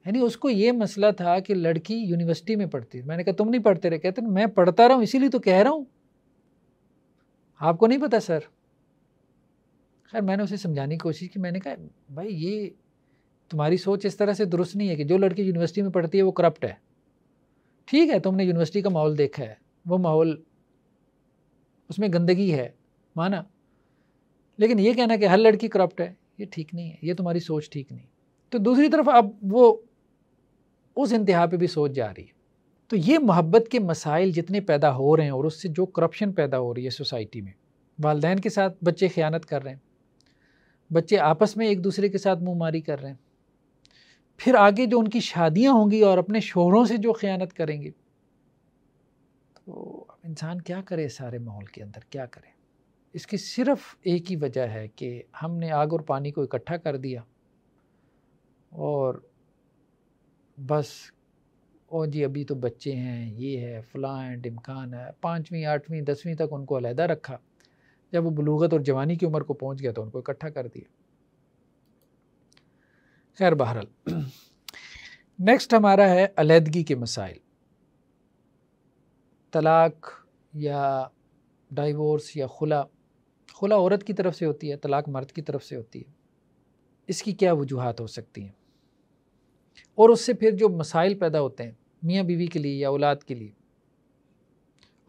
यानी उसको ये मसला था कि लड़की यूनिवर्सिटी में पढ़ती मैंने कहा तुम नहीं पढ़ते रहे कहते मैं पढ़ता रहा हूँ इसीलिए तो कह रहा हूँ आपको नहीं पता सर खैर मैंने उसे समझाने की कोशिश की मैंने कहा भाई ये तुम्हारी सोच इस तरह से दुरुस्त नहीं है कि जो लड़की यूनिवर्सिटी में पढ़ती है वो करप्ट है ठीक है तुमने यूनिवर्सिटी का माहौल देखा है वो माहौल उसमें गंदगी है माना लेकिन ये कहना कि हर लड़की करप्ट है ये ठीक नहीं है ये तुम्हारी सोच ठीक नहीं तो दूसरी तरफ अब वो उस इंतहा पे भी सोच जा रही है तो ये मोहब्बत के मसाइल जितने पैदा हो रहे हैं और उससे जो करप्शन पैदा हो रही है सोसाइटी में वालदेन के साथ बच्चे ख़यानत कर रहे हैं बच्चे आपस में एक दूसरे के साथ मुँह मारी कर रहे हैं फिर आगे जो उनकी शादियाँ होंगी और अपने शोहरों से जो ख़यानत करेंगे तो इंसान क्या करे सारे माहौल के अंदर क्या करे इसकी सिर्फ एक ही वजह है कि हमने आग और पानी को इकट्ठा कर दिया और बस ओ जी अभी तो बच्चे हैं ये है फ़लाँ डिमकान है पाँचवीं आठवीं दसवीं तक उनको अलहदा रखा जब वो बलूगत और जवानी की उम्र को पहुंच गया तो उनको इकट्ठा कर दिया खैर बहरहाल नेक्स्ट हमारा है अलीहदगी के मसाइल तलाक या डाइवोर्स या खुला खुला औरत की तरफ से होती है तलाक मर्द की तरफ से होती है इसकी क्या वजूहत हो सकती हैं और उससे फिर जो मसाइल पैदा होते हैं मियाँ बीवी के लिए या औलाद के लिए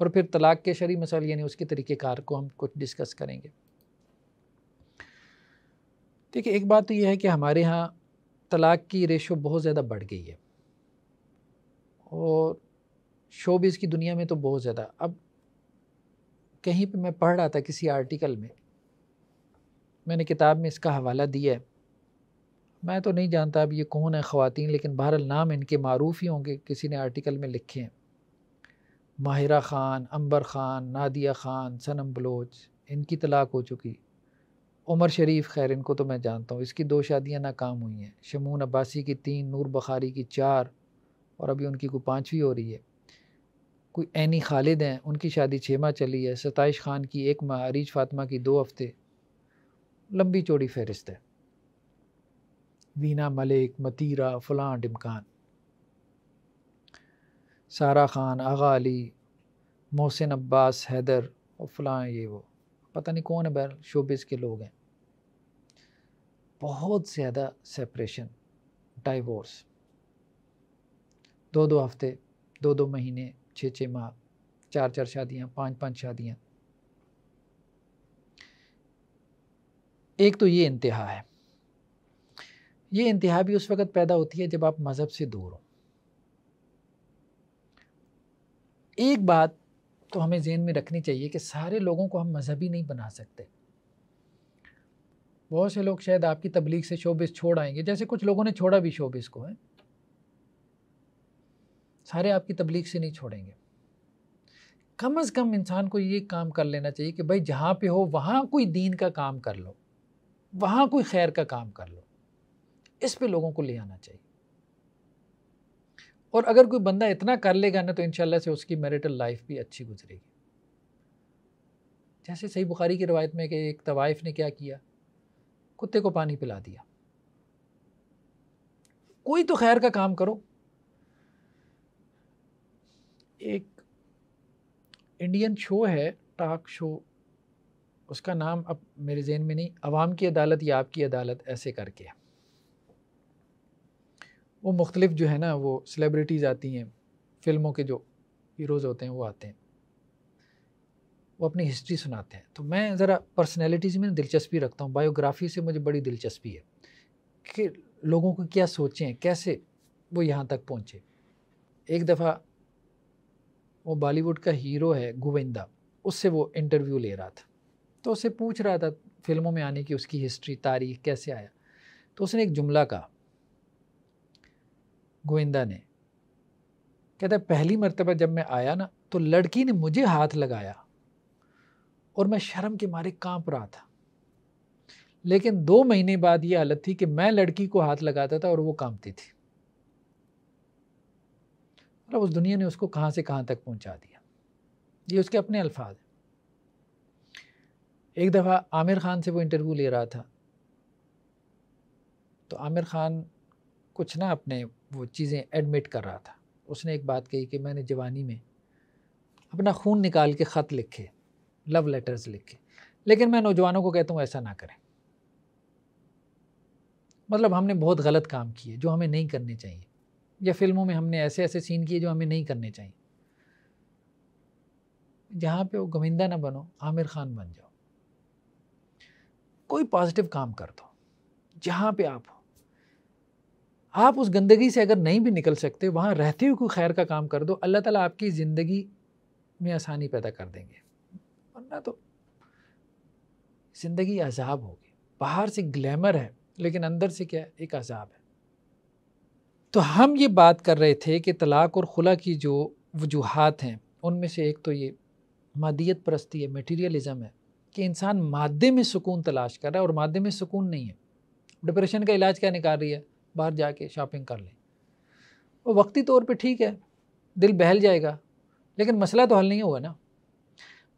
और फिर तलाक के शरी मसाइल यानी उसके तरीक़ेकार को हम कुछ डिस्कस करेंगे देखिए एक बात तो यह है कि हमारे यहाँ तलाक की रेशो बहुत ज़्यादा बढ़ गई है और भी की दुनिया में तो बहुत ज़्यादा अब कहीं पे मैं पढ़ रहा था किसी आर्टिकल में मैंने किताब में इसका हवाला दिया है मैं तो नहीं जानता अब ये कौन है ख़वातीन लेकिन बहरहाल नाम इनके मरूफ़ ही होंगे किसी ने आर्टिकल में लिखे हैं माहिरा ख़ान अंबर ख़ान नादिया ख़ान सनम बलोच इनकी तलाक हो चुकी उमर शरीफ खैर इनको तो मैं जानता हूँ इसकी दो शादियाँ नाकाम हुई हैं शमून अब्बासी की तीन नूर बखारी की चार और अभी उनकी को पाँचवीं हो रही है कोई ऐनी खालिद हैं उनकी शादी छः माह चली है सताइश ख़ान की एक माह अरीज फातमा की दो हफ्ते लंबी चौड़ी फहरिस्त है वीना मलिक मतीरा फ़लाँ डिमकान सारा ख़ान आगा अली मोहसिन अब्बास हैदर और फलां ये वो पता नहीं कौन है बैर शोबिस के लोग हैं बहुत ज़्यादा सेपरेशन डाइवोर्स दो दो हफ्ते दो दो महीने छः छः माह चार चार शादियाँ पाँच पाँच शादियाँ एक तो ये इंतहा है ये इंतहा भी उस वक़्त पैदा होती है जब आप मज़हब से दूर हो एक बात तो हमें जहन में रखनी चाहिए कि सारे लोगों को हम मजहबी नहीं बना सकते बहुत से लोग शायद आपकी तबलीग से शोबिस छोड़ आएंगे जैसे कुछ लोगों ने छोड़ा भी शोबिस को है सारे आपकी तबलीग से नहीं छोड़ेंगे कम अज़ कम इंसान को ये काम कर लेना चाहिए कि भाई जहाँ पे हो वहाँ कोई दीन का काम कर लो वहाँ कोई खैर का काम कर लो इस पे लोगों को ले आना चाहिए और अगर कोई बंदा इतना कर लेगा ना तो इन से उसकी मैरिटल लाइफ भी अच्छी गुजरेगी जैसे सही बुखारी की रवायत में कि एक तवाइफ ने क्या किया कुत्ते को पानी पिला दिया कोई तो खैर का काम करो एक इंडियन शो है टाक शो उसका नाम अब मेरे जहन में नहीं अवाम की अदालत या आपकी अदालत ऐसे करके है वो मुख्तलिफ जो है ना वो सेलिब्रिटीज़ आती हैं फिल्मों के जो हीरोज़ होते हैं वो आते हैं वो अपनी हिस्ट्री सुनाते हैं तो मैं ज़रा पर्सनैलिटीज़ में दिलचस्पी रखता हूँ बायोग्राफी से मुझे बड़ी दिलचस्पी है कि लोगों को क्या सोचें कैसे वो यहाँ तक पहुँचे एक दफ़ा वो बॉलीवुड का हीरो है गोविंदा उससे वो इंटरव्यू ले रहा था तो उससे पूछ रहा था फिल्मों में आने की उसकी हिस्ट्री तारीख कैसे आया तो उसने एक जुमला कहा गोविंदा ने कहता है पहली मरतबा जब मैं आया ना तो लड़की ने मुझे हाथ लगाया और मैं शर्म के मारे कांप रहा था लेकिन दो महीने बाद ये हालत थी कि मैं लड़की को हाथ लगाता था और वो कांपती थी मतलब उस दुनिया ने उसको कहाँ से कहाँ तक पहुँचा दिया ये उसके अपने अल्फाज एक दफ़ा आमिर ख़ान से वो इंटरव्यू ले रहा था तो आमिर ख़ान कुछ ना अपने वो चीज़ें एडमिट कर रहा था उसने एक बात कही कि मैंने जवानी में अपना खून निकाल के ख़त लिखे लव लेटर्स लिखे लेकिन मैं नौजवानों को कहता हूँ ऐसा ना करें मतलब हमने बहुत गलत काम किए जो हमें नहीं करने चाहिए या फिल्मों में हमने ऐसे ऐसे सीन किए जो हमें नहीं करने चाहिए जहाँ पे वो गोविंदा ना बनो आमिर खान बन जाओ कोई पॉजिटिव काम कर दो जहाँ पे आप हो आप उस गंदगी से अगर नहीं भी निकल सकते वहाँ रहते हुए कोई खैर का काम कर दो अल्लाह ताला आपकी ज़िंदगी में आसानी पैदा कर देंगे वरना तो ज़िंदगी अजाब होगी बाहर से ग्लैमर है लेकिन अंदर से क्या है एक अजाब है तो हम ये बात कर रहे थे कि तलाक़ और खुला की जो वजूहत हैं उनमें से एक तो ये मादियत परस्ती है मटीरियलिज़म है कि इंसान मादे में सुकून तलाश कर रहा है और मादे में सुकून नहीं है डिप्रेशन का इलाज क्या निकाल रही है बाहर जाके शॉपिंग कर लें वो वक्ती तौर पे ठीक है दिल बहल जाएगा लेकिन मसला तो हल नहीं होगा ना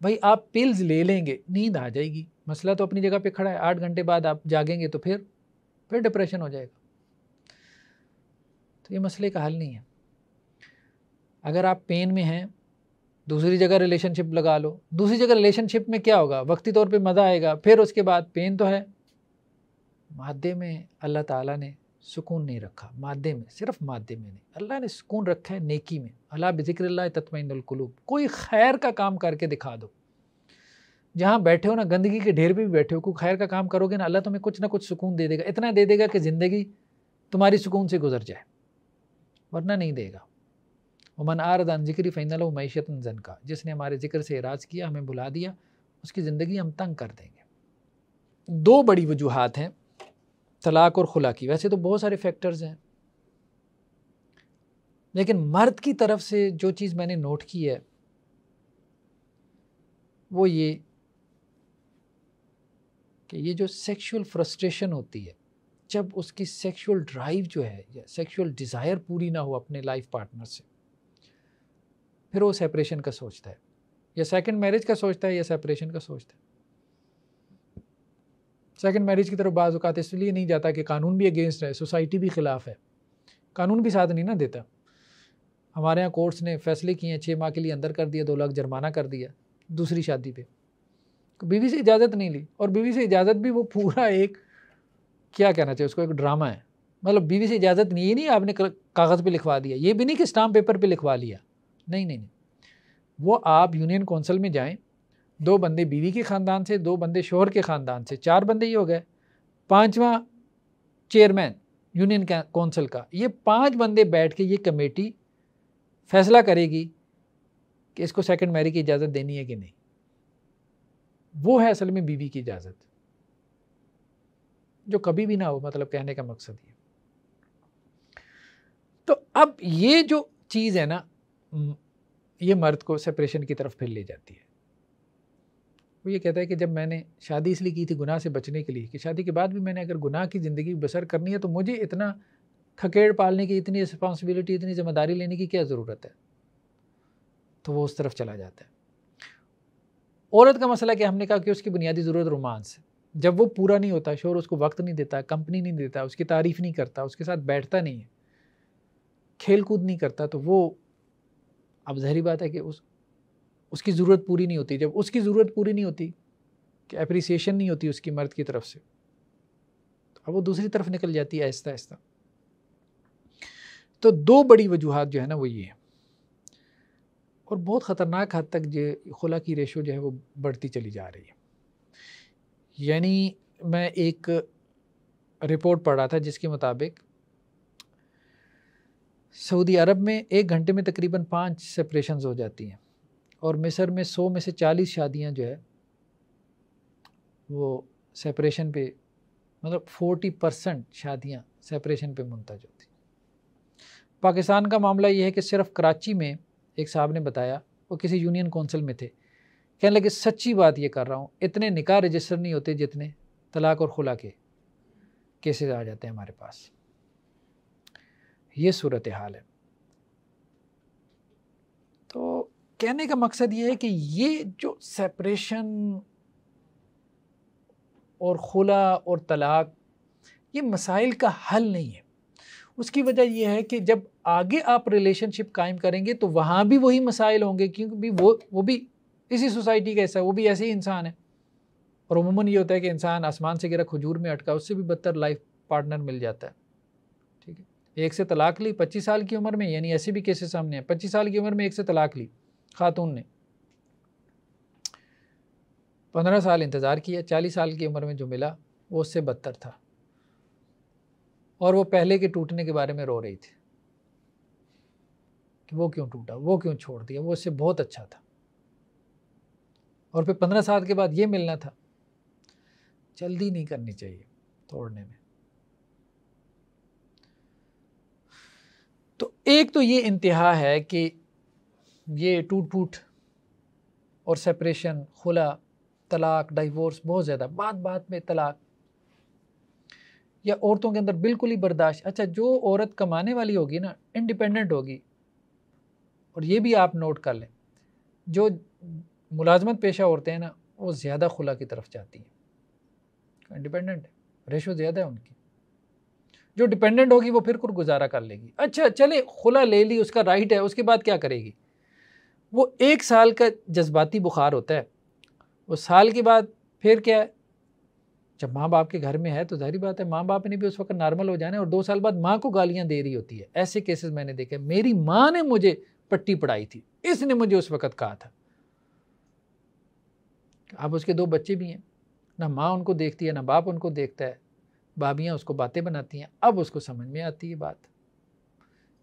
भाई आप पिल्स ले लेंगे नींद आ जाएगी मसला तो अपनी जगह पे खड़ा है आठ घंटे बाद आप जागेंगे तो फिर फिर डिप्रेशन हो जाएगा तो ये मसले का हल नहीं है अगर आप पेन में हैं दूसरी जगह रिलेशनशिप लगा लो दूसरी जगह रिलेशनशिप में क्या होगा वक्ती तौर पे मज़ा आएगा फिर उसके बाद पेन तो है मादे में अल्लाह ताला ने सुकून नहीं रखा मादे में सिर्फ मादे में नहीं अल्लाह ने सुकून रखा है नेकी में अला बिक्र तत्मकुलूब कोई खैर का काम करके दिखा दो जहाँ बैठे हो ना गंदगी के ढेर पे भी बैठे हो कोई खैर का काम करोगे ना अल्लाह तुम्हें कुछ ना कुछ सुकून दे देगा इतना दे देगा कि ज़िंदगी तुम्हारी सुकून से गुजर जाए वरना नहीं देगा उमन आरदान जिक्र फ़ैनल मीशत जन का जिसने हमारे जिक्र से इराज किया हमें बुला दिया उसकी ज़िंदगी हम तंग कर देंगे दो बड़ी वजूहत हैं तलाक और खुला की वैसे तो बहुत सारे फैक्टर्स हैं लेकिन मर्द की तरफ से जो चीज़ मैंने नोट की है वो ये कि ये जो सेक्सुअल फ्रस्ट्रेशन होती है जब उसकी सेक्सुअल ड्राइव जो है या सेक्सुअल डिज़ायर पूरी ना हो अपने लाइफ पार्टनर से फिर वो सेपरेशन का सोचता है या सेकंड मैरिज का सोचता है या सेपरेशन का सोचता है सेकंड मैरिज की तरफ बाज़ात इसलिए नहीं जाता कि कानून भी अगेंस्ट है सोसाइटी भी खिलाफ है कानून भी साथ नहीं ना देता हमारे यहाँ कोर्ट्स ने फैसले किए हैं छः माह के लिए अंदर कर दिया दो लाख जुर्माना कर दिया दूसरी शादी पर तो बीवी से इजाज़त नहीं ली और बीवी से इजाज़त भी वो पूरा एक क्या कहना चाहिए उसको एक ड्रामा है मतलब बीवी से इजाज़त नहीं ये नहीं आपने कागज़ पे लिखवा दिया ये भी नहीं कि स्टाम्प पेपर पे लिखवा लिया नहीं नहीं नहीं वो आप यूनियन काउंसिल में जाएं दो बंदे बीवी के ख़ानदान से दो बंदे शोहर के ख़ानदान से चार बंदे ही हो गए पाँचवा चेयरमैन यूनियन काउंसिल का ये पांच बंदे बैठ के ये कमेटी फैसला करेगी कि इसको सेकंड मैरिज की इजाज़त देनी है कि नहीं वो है असल में बीवी की इजाज़त जो कभी भी ना हो मतलब कहने का मकसद ये तो अब ये जो चीज़ है ना ये मर्द को सेपरेशन की तरफ फिर ले जाती है वो ये कहता है कि जब मैंने शादी इसलिए की थी गुनाह से बचने के लिए कि शादी के बाद भी मैंने अगर गुनाह की ज़िंदगी बसर करनी है तो मुझे इतना खकेड़ पालने की इतनी रिस्पॉन्सिबिलिटी इतनी ज़िम्मेदारी लेने की क्या ज़रूरत है तो वो उस तरफ चला जाता है औरत का मसला क्या हमने कहा कि उसकी बुनियादी ज़रूरत रोमांस है जब वो पूरा नहीं होता शोर उसको वक्त नहीं देता कंपनी नहीं देता उसकी तारीफ़ नहीं करता उसके साथ बैठता नहीं है खेल कूद नहीं करता तो वो अब जहरी बात है कि उस उसकी ज़रूरत पूरी नहीं होती जब उसकी ज़रूरत पूरी नहीं होती कि अप्रिसिएशन नहीं होती उसकी मर्द की तरफ से तो अब वो दूसरी तरफ निकल जाती है आहिस्ता आहिस्ता तो दो बड़ी वजूहत जो है ना वो ये है और बहुत ख़तरनाक हद तक जो खुला की रेशो जो है वो बढ़ती चली जा रही है यानी मैं एक रिपोर्ट पढ़ रहा था जिसके मुताबिक सऊदी अरब में एक घंटे में तकरीबन पाँच सेपरेशन हो जाती हैं और मिस्र में सौ में से चालीस शादियाँ जो है वो सेपरेशन पे मतलब फोर्टी परसेंट शादियाँ सेपरेशन पे मुंतज होती पाकिस्तान का मामला ये है कि सिर्फ कराची में एक साहब ने बताया वो किसी यूनियन कौंसिल में थे कहने लगे सच्ची बात ये कर रहा हूँ इतने निकाह रजिस्टर नहीं होते जितने तलाक और खुला के केसेस आ जाते हैं हमारे पास ये सूरत हाल है तो कहने का मकसद ये है कि ये जो सेपरेशन और खुला और तलाक ये मसाइल का हल नहीं है उसकी वजह यह है कि जब आगे आप रिलेशनशिप कायम करेंगे तो वहाँ भी वही मसाइल होंगे क्योंकि वो वो भी इसी सोसाइटी का ऐसा है वो भी ऐसे ही इंसान है और उमूमन ये होता है कि इंसान आसमान से गिरा खजूर में अटका उससे भी बदतर लाइफ पार्टनर मिल जाता है ठीक है एक से तलाक ली पच्चीस साल की उम्र में यानी ऐसे भी केसेस सामने हैं पच्चीस साल की उम्र में एक से तलाक ली खातून ने पंद्रह साल इंतज़ार किया चालीस साल की उम्र में जो मिला वो उससे बदतर था और वो पहले के टूटने के बारे में रो रही थी कि वो क्यों टूटा वो क्यों छोड़ दिया वो उससे बहुत अच्छा था और फिर पंद्रह साल के बाद ये मिलना था जल्दी नहीं करनी चाहिए तोड़ने में तो एक तो ये इंतहा है कि ये टूट फूट और सेपरेशन खुला तलाक डाइवोर्स बहुत ज़्यादा बात बात में तलाक या औरतों के अंदर बिल्कुल ही बर्दाश्त अच्छा जो औरत कमाने वाली होगी ना इंडिपेंडेंट होगी और ये भी आप नोट कर लें जो मुलाजमत पेशा औरतें हैं ना वो ज़्यादा खुला की तरफ जाती हैं इंडिपेंडेंट है रेशो ज़्यादा है उनकी जो डिपेंडेंट होगी वो फिर कुछ गुजारा कर लेगी अच्छा चले खुला ले ली उसका राइट है उसके बाद क्या करेगी वो एक साल का जज्बाती बुखार होता है वो साल के बाद फिर क्या है जब माँ बाप के घर में है तो जाहिर बात है माँ बाप ने भी उस वक्त नॉर्मल हो जाना है और दो साल बाद माँ को गालियाँ दे रही होती है ऐसे केसेस मैंने देखे मेरी माँ ने मुझे पट्टी पढ़ाई थी इसने मुझे उस वक़्त कहा था अब उसके दो बच्चे भी हैं ना माँ उनको देखती है ना बाप उनको देखता है भाभियाँ उसको बातें बनाती हैं अब उसको समझ में आती है बात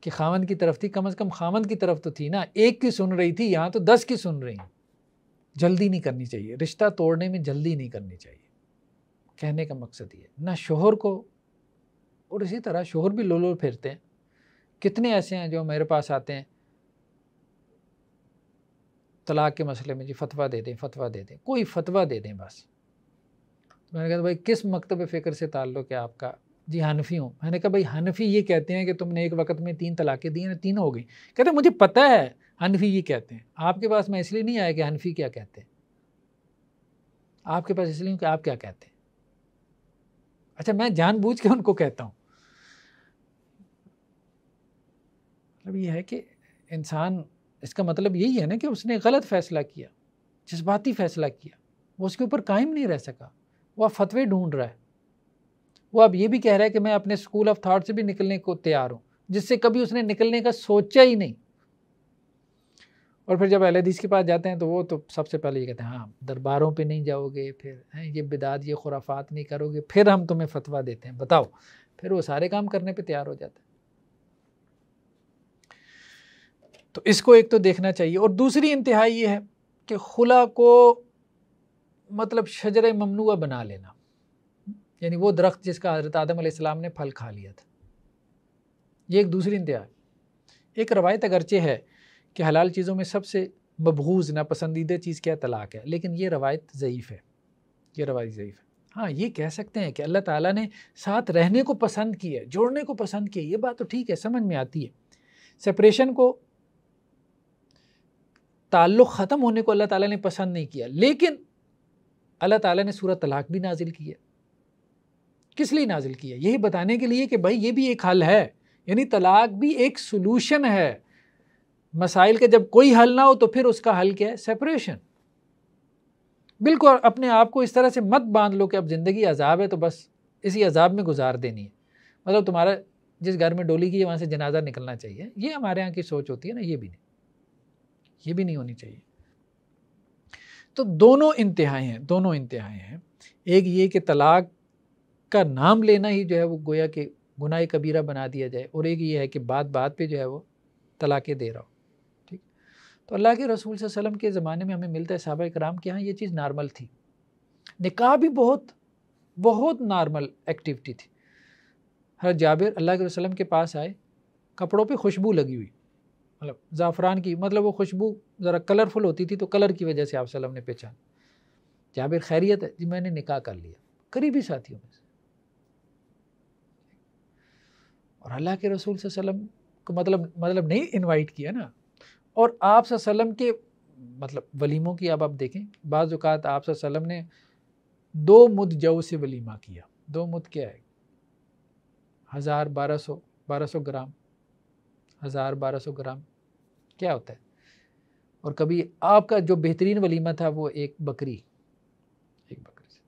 कि खामन की तरफ थी कम अज़ कम खामन की तरफ तो थी ना एक की सुन रही थी यहाँ तो दस की सुन रही जल्दी नहीं करनी चाहिए रिश्ता तोड़ने में जल्दी नहीं करनी चाहिए कहने का मकसद ये ना शोहर को और इसी तरह शोहर भी लोलो फेरते हैं कितने ऐसे हैं जो मेरे पास आते हैं तलाक के मसले में जी फतवा दे दें फतवा दे दें कोई फतवा दे दें बस तो मैंने कहा तो भाई किस मकतब फ़िक्र से ताल्लुक़ है आपका जी हनफी हूँ मैंने कहा भाई हनफी ये कहते हैं कि तुमने एक वक्त में तीन तलाक़ें दी हैं तीन हो गई कहते मुझे पता है हनफी ये कहते हैं आपके पास मैं इसलिए नहीं आया कि हनफी क्या कहते हैं आपके पास इसलिए कि आप क्या कहते हैं अच्छा मैं जानबूझ के उनको कहता हूँ मतलब ये है कि इंसान इसका मतलब यही है ना कि उसने गलत फ़ैसला किया जज्बाती फ़ैसला किया वो उसके ऊपर कायम नहीं रह सका वह फतवे ढूंढ रहा है वो अब ये भी कह रहा है कि मैं अपने स्कूल ऑफ थाट से भी निकलने को तैयार हूँ जिससे कभी उसने निकलने का सोचा ही नहीं और फिर जब अहलदीस के पास जाते हैं तो वो तो सबसे पहले ये कहते हैं हाँ दरबारों पे नहीं जाओगे फिर हैं ये बिदात ये खुराफात नहीं करोगे फिर हम तुम्हें फतवा देते हैं बताओ फिर वो सारे काम करने पे तैयार हो जाता है तो इसको एक तो देखना चाहिए और दूसरी इंतहा ये है कि खुला को मतलब शजर ममनुआ बना लेना यानी वो दरख्त जिसका हज़रत आदम आसमाम ने फल खा लिया था ये एक दूसरी इंतहा है एक रवायत अगरचे है कि हलाल चीज़ों में सबसे मबहूज नापसंदीदा चीज़ क्या तलाक है लेकिन ये रवायत ज़यीफ़ है ये रवायत ज़यीफ़ है हाँ ये कह सकते हैं कि अल्लाह ताला ने साथ रहने को पसंद किया है जोड़ने को पसंद किया ये बात तो ठीक है समझ में आती है सेपरेशन को ताल्लुक़ ख़त्म होने को अल्लाह ताला ने पसंद नहीं किया लेकिन अल्लाह ताला ने सूरत तलाक भी नाजिल किया किस लिए नाजिल किया यही बताने के लिए कि भाई ये भी एक हल है यानी तलाक भी एक सोलूशन है मसाइल का जब कोई हल ना हो तो फिर उसका हल क्या है सेपरेशन बिल्कुल अपने आप को इस तरह से मत बांध लो कि अब ज़िंदगी अजाब है तो बस इसी अजाब में गुजार देनी है मतलब तुम्हारा जिस घर में डोली की है वहाँ से जनाजा निकलना चाहिए ये हमारे यहाँ की सोच होती है ना ये भी नहीं ये भी नहीं होनी चाहिए तो दोनों इंतहाएँ हैं दोनों इंतहाएँ हैं एक ये कि तलाक का नाम लेना ही जो है वो गोया कि गुनाह कबीरा बना दिया जाए और एक ये है कि बात बात पे जो है वो तलाक़ें दे रहा हो ठीक तो अल्लाह के रसूल वसलम के ज़माने में हमें मिलता है सहाबा कराम के यहाँ ये चीज़ नॉर्मल थी निकाह भी बहुत बहुत नॉर्मल एक्टिविटी थी हर जाबिर अल्लाह के वसलम के पास आए कपड़ों पर खुशबू लगी हुई मतलब ज़ाफ़रान की मतलब वो खुशबू ज़रा कलरफुल होती थी तो कलर की वजह से आप सलम ने पहचान जाबिर खैरियत है जी मैंने निकाह कर लिया करीबी साथियों में से और अल्लाह के रसूल वसम को मतलब मतलब नहीं इनवाइट किया ना और आप वसम के मतलब वलीमों की अब आप देखें बाज़ात आप वसम ने दो मुद जव से वलीमा किया दो मुद क्या है हज़ार बारह सौ बारह सौ ग्राम हज़ार बारह सौ ग्राम क्या होता है और कभी आपका जो बेहतरीन वलीमा था वो एक बकरी एक बकरी से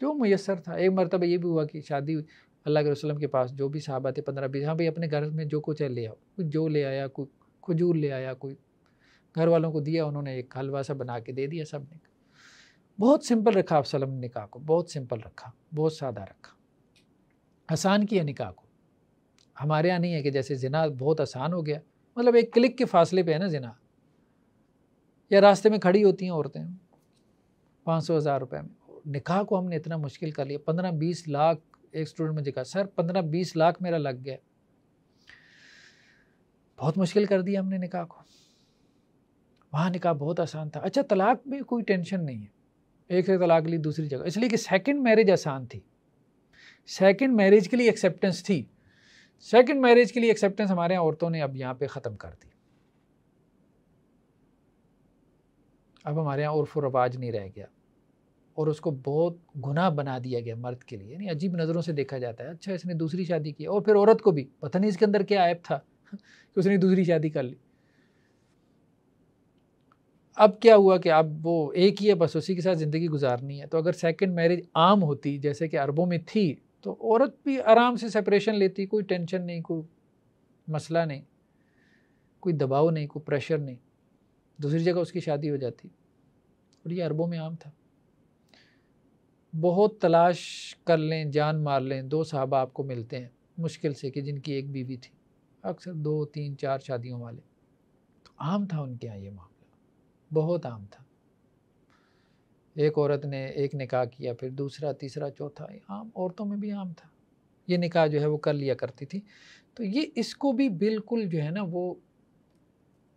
जो मैसर था एक मरतबा ये भी हुआ कि शादी हुई अल्लाह के रसलम के पास जो भी साहबा थे पंद्रह बीस हाँ भाई अपने घर में जो कुछ है ले आओ जो ले आया कोई खजूर ले आया कोई घर वालों को दिया उन्होंने एक हलवा सा बना के दे दिया सब ने बहुत सिंपल रखा आप सलम निकाह को बहुत सिंपल रखा बहुत सादा रखा आसान किया निकाह को हमारे यहाँ नहीं है कि जैसे जना बहुत आसान हो गया मतलब एक क्लिक के फासले पे है ना जना या रास्ते में खड़ी होती हैं औरतें पाँच सौ हज़ार रुपये में निकाह को हमने इतना मुश्किल कर लिया पंद्रह बीस लाख एक स्टूडेंट मुझे कहा सर पंद्रह बीस लाख मेरा लग गया बहुत मुश्किल कर दिया हमने निकाह को वहाँ निकाह बहुत आसान था अच्छा तलाक में कोई टेंशन नहीं है एक से तलाक ली दूसरी जगह इसलिए कि सेकंड मैरिज आसान थी सेकंड मैरिज के लिए एक्सेप्टेंस थी सेकंड मैरिज के लिए एक्सेप्टेंस हमारे यहाँ औरतों ने अब यहाँ पे ख़त्म कर दी अब हमारे यहाँ उर्फ रवाज नहीं रह गया और उसको बहुत गुनाह बना दिया गया मर्द के लिए यानी अजीब नज़रों से देखा जाता है अच्छा इसने दूसरी शादी की और फिर औरत को भी पता नहीं इसके अंदर क्या ऐप था कि उसने दूसरी शादी कर ली अब क्या हुआ कि अब वो एक ही है बस उसी के साथ ज़िंदगी गुजारनी है तो अगर सेकेंड मैरिज आम होती जैसे कि अरबों में थी तो औरत भी आराम से सेपरेशन लेती कोई टेंशन नहीं कोई मसला नहीं कोई दबाव नहीं कोई प्रेशर नहीं दूसरी जगह उसकी शादी हो जाती और ये अरबों में आम था बहुत तलाश कर लें जान मार लें दो साहब आपको मिलते हैं मुश्किल से कि जिनकी एक बीवी थी अक्सर दो तीन चार शादियों वाले तो आम था उनके यहाँ ये मामला बहुत आम था एक औरत ने एक निकाह किया फिर दूसरा तीसरा चौथा आम औरतों में भी आम था ये निकाह जो है वो कर लिया करती थी तो ये इसको भी बिल्कुल जो है ना वो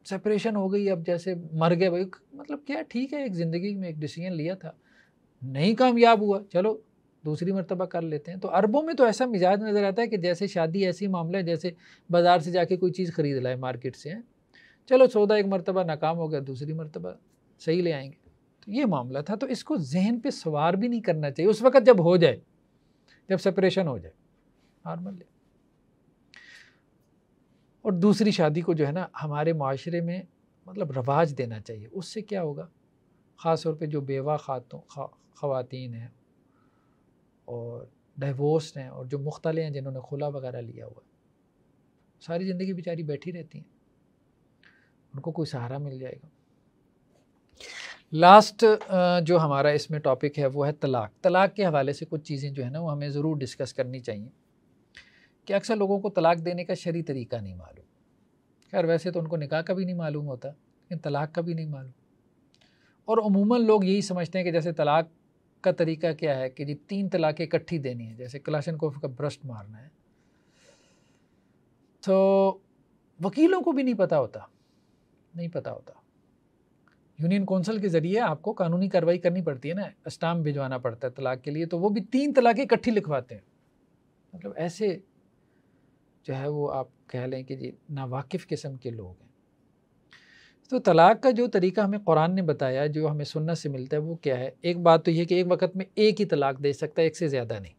सेपरेशन हो गई अब जैसे मर गए भाई मतलब क्या ठीक है एक ज़िंदगी में एक डिसीजन लिया था नहीं कामयाब हुआ चलो दूसरी मरतबा कर लेते हैं तो अरबों में तो ऐसा मिजाज नज़र आता है कि जैसे शादी ऐसी मामला है जैसे बाज़ार से जाके कोई चीज़ ख़रीद लाए मार्केट से हैं चलो सौदा एक मरतबा नाकाम हो गया दूसरी मरतबा सही ले आएंगे तो ये मामला था तो इसको जहन पे सवार भी नहीं करना चाहिए उस वक़्त जब हो जाए जब सेपरेशन हो जाए नॉर्मल और दूसरी शादी को जो है ना हमारे माशरे में मतलब रवाज देना चाहिए उससे क्या होगा ख़ास तौर पर जो बेवा खातों ख़वातीन हैं और डिवोर्स हैं और जो मुख्तले हैं जिन्होंने खुला वगैरह लिया हुआ सारी ज़िंदगी बेचारी बैठी रहती हैं उनको कोई सहारा मिल जाएगा लास्ट जो हमारा इसमें टॉपिक है वो है तलाक तलाक के हवाले से कुछ चीज़ें जो है ना वो हमें ज़रूर डिस्कस करनी चाहिए कि अक्सर लोगों को तलाक देने का शरी तरीका नहीं मालूम खैर वैसे तो उनको निकाह का भी नहीं मालूम होता लेकिन तलाक का भी नहीं मालूम और अमूमन लोग यही समझते हैं कि जैसे तलाक का तरीका क्या है कि जी तीन तलाक़ें इकट्ठी देनी है जैसे कलाशन कोफ का ब्रश्ट मारना है तो वकीलों को भी नहीं पता होता नहीं पता होता यूनियन कौंसिल के ज़रिए आपको कानूनी कार्रवाई करनी पड़ती है ना स्टाम भिजवाना पड़ता है तलाक के लिए तो वो भी तीन तलाक़ें इकट्ठी लिखवाते हैं मतलब ऐसे जो है वो आप कह लें कि जी नावाकिफ़ किस्म के लोग हैं तो तलाक का जो तरीका हमें कुरान ने बताया जो हमें सुनने से मिलता है वो क्या है एक बात तो यह कि एक वक्त में एक ही तलाक दे सकता है एक से ज़्यादा नहीं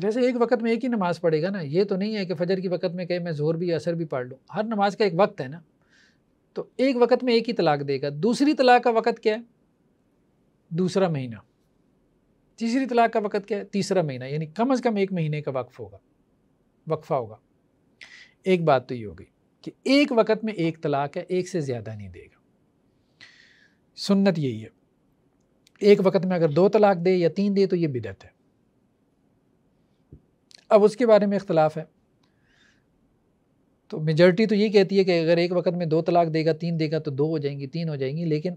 जैसे एक वक्त में एक ही नमाज़ पढ़ेगा ना ये तो नहीं है कि फजर की वक्त में कहे मैं जोर भी असर भी पढ़ लूँ हर नमाज का एक वक्त है ना तो एक वक्त में एक ही तलाक देगा दूसरी तलाक का वक्त क्या है दूसरा महीना तीसरी तलाक का वक्त क्या है तीसरा महीना यानी कम अज़ कम एक महीने का वक्फ होगा वक्फा होगा एक बात तो ये हो गई कि एक वक्त में एक तलाक है एक से ज़्यादा नहीं देगा सुन्नत यही है एक वक्त में अगर दो तलाक दे या तीन दे तो ये बिदत है अब उसके बारे में इख्तलाफ है तो मेजॉरिटी तो ये कहती है कि अगर एक वक्त में दो तलाक देगा तीन देगा तो दो हो जाएंगी तीन हो जाएंगी लेकिन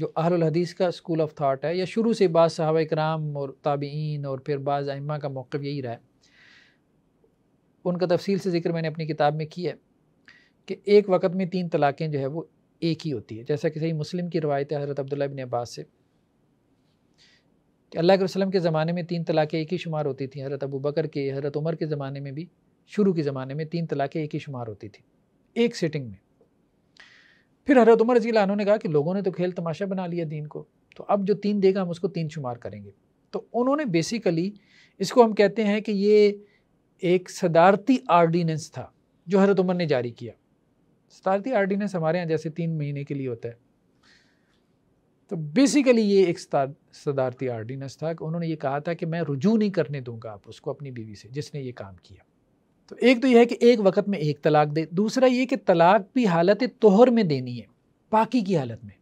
जो हदीस का स्कूल ऑफ थाट है या शुरू से बाद साहब कराम और ताबीन और फिर बाज़ आइमा का मौक़ यही रहा है उनका तफसील से ज़िक्र मैंने अपनी किताब में किया है कि एक वक्त में तीन तलाक़ें जो है वो एक ही होती है जैसा कि सही मुस्लिम की रवायत है हज़रत अब्दुल्ला बिन अब्बास से कि अल्लाह के वसलम के ज़माने में तीन तलाक़ें एक ही शुमार होती थी हज़रत अबू बकर के हज़रत उमर के ज़माने में भी शुरू के ज़माने में तीन तलाक़ें एक ही शुमार होती थी एक सेटिंग में फिर हज़रत उमर लानों ने कहा कि लोगों ने तो खेल तमाशा बना लिया दीन को तो अब जो तीन देगा हम उसको तीन शुमार करेंगे तो उन्होंने बेसिकली इसको हम कहते हैं कि ये एक सदारती आर्डीनेंस था जो हज़रत उमर ने जारी किया सतारती आर्डिनेंस हमारे यहाँ जैसे तीन महीने के लिए होता है तो बेसिकली ये एक सदारती आर्डिनेंस था कि उन्होंने ये कहा था कि मैं रुजू नहीं करने दूंगा आप उसको अपनी बीवी से जिसने ये काम किया तो एक तो यह है कि एक वक्त में एक तलाक दे दूसरा ये कि तलाक भी हालत तोहर में देनी है पाकि की हालत में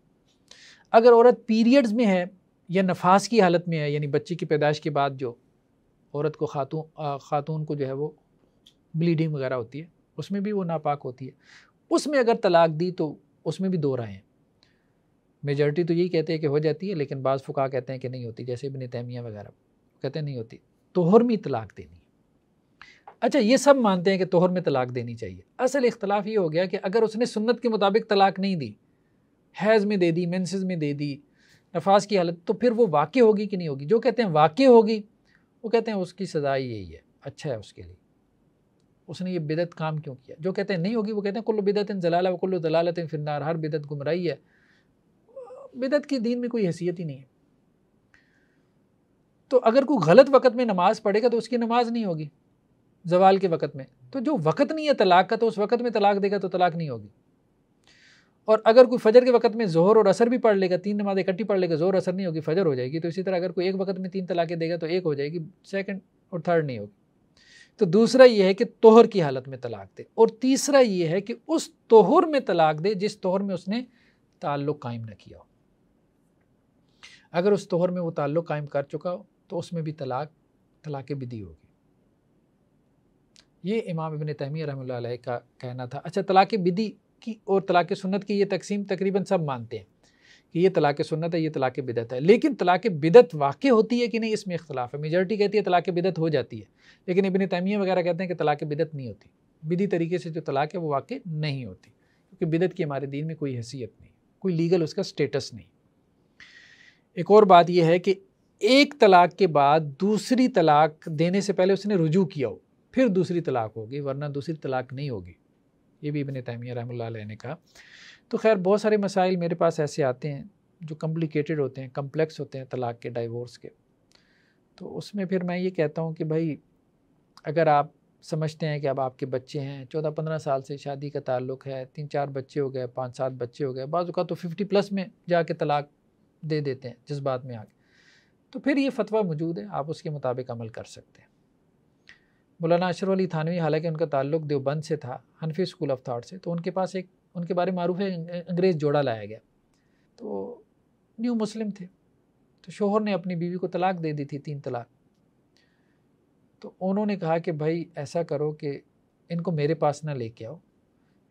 अगर औरत पीरियड्स में है या नफास की हालत में है यानी बच्चे की पैदाइश के बाद जो औरत को खातून खातून को जो है वो ब्लीडिंग वगैरह होती है उसमें भी वो नापाक होती है उसमें अगर तलाक दी तो उसमें भी दो राय हैं मेजॉरिटी तो यही कहते हैं कि हो जाती है लेकिन बाज़ फुका कहते हैं कि नहीं होती जैसे भी तैमिया वगैरह कहते हैं नहीं होती तोहर में तलाक देनी अच्छा ये सब मानते हैं कि तोहर में तलाक देनी चाहिए असल इख्तलाफ ये हो गया कि अगर उसने सुन्नत के मुताबिक तलाक नहीं दी हैज़ में दे दी मेंसेस में दे दी नफाज की हालत तो फिर वो वाक़ होगी कि नहीं होगी जो कहते हैं वाक़ होगी वो कहते हैं उसकी सज़ा यही है अच्छा है उसके लिए उसने ये बिदत काम क्यों किया जो कहते हैं नहीं होगी वो कहते हैं कुल्लु बिदत जलाला वकुल्लु दलालत फिरनार हर बिदत गुमराई है बिदत की दीन में कोई हैसियत ही नहीं है तो अगर कोई गलत वक़्त में नमाज़ पढ़ेगा तो उसकी नमाज़ नहीं होगी जवाल के वक़्त में तो जो वक़्त नहीं है तलाक का तो उस वक़्त में तलाक देगा तो तलाक नहीं होगी और अगर कोई फजर के वक्त में जोहर और असर भी पढ़ लेगा तीन नमाज़ इकट्ठी पढ़ लेगा ज़ोर असर नहीं होगी फजर हो जाएगी तो इसी तरह अगर कोई एक वक्त में तीन तलाक़ें देगा तो एक हो जाएगी सेकंड और थर्ड नहीं होगी तो दूसरा ये है कि तोहर की हालत में तलाक दे और तीसरा ये है कि उस तोहर में तलाक दे जिस तोहर में उसने ताल्लुक़ कायम न किया हो अगर उस तोहर में वो ताल्लुक़ कायम कर चुका हो तो उसमें भी तलाक तलाक़ भी दी होगी ये इमाम इबन तहमी रहम का कहना था अच्छा तलाक़ बिदी की और तलाक़ सुन्नत की ये तकसीम तकरीबन सब मानते हैं कि ये तलाक सुन्नत है ये तलाक बिदत है लेकिन तलाक बिदत वाक़ होती है कि नहीं इसमें इख्तलाफ है मेजोरिटी कहती है तलाक बिदत हो जाती है लेकिन इबन तैमिया वगैरह कहते हैं कि तलाक बिदत नहीं होती विधि तरीके से जो तलाक है वो वाक़ नहीं होती क्योंकि बिदत की हमारे दिन में कोई हैसियत नहीं कोई लीगल उसका स्टेटस नहीं एक और बात यह है कि एक तलाक के बाद दूसरी तलाक देने से पहले उसने रुजू किया हो फिर दूसरी तलाक होगी वरना दूसरी तलाक नहीं होगी ये भी इबन तैमिया रहा ने कहा तो खैर बहुत सारे मसाइल मेरे पास ऐसे आते हैं जो कम्प्लिकेटेड होते हैं कम्प्लेक्स होते हैं तलाक के डाइवोर्स के तो उसमें फिर मैं ये कहता हूँ कि भाई अगर आप समझते हैं कि अब आपके बच्चे हैं चौदह पंद्रह साल से शादी का ताल्लुक है तीन चार बच्चे हो गए पाँच सात बच्चे हो गए बाज़ तो फिफ्टी प्लस में जाके तलाक दे देते हैं जिस बात में आके तो फिर ये फतवा मौजूद है आप उसके मुताबिक अमल कर सकते हैं मौलाना अशर अली थानवी हालांकि उनका ताल्लुक देवबंद से था हनफी स्कूल ऑफ थाट से तो उनके पास एक उनके बारे में मारूफ है अं, अं, अंग्रेज़ जोड़ा लाया गया तो न्यू मुस्लिम थे तो शोहर ने अपनी बीवी को तलाक दे दी थी तीन तलाक तो उन्होंने कहा कि भाई ऐसा करो कि इनको मेरे पास ना लेके आओ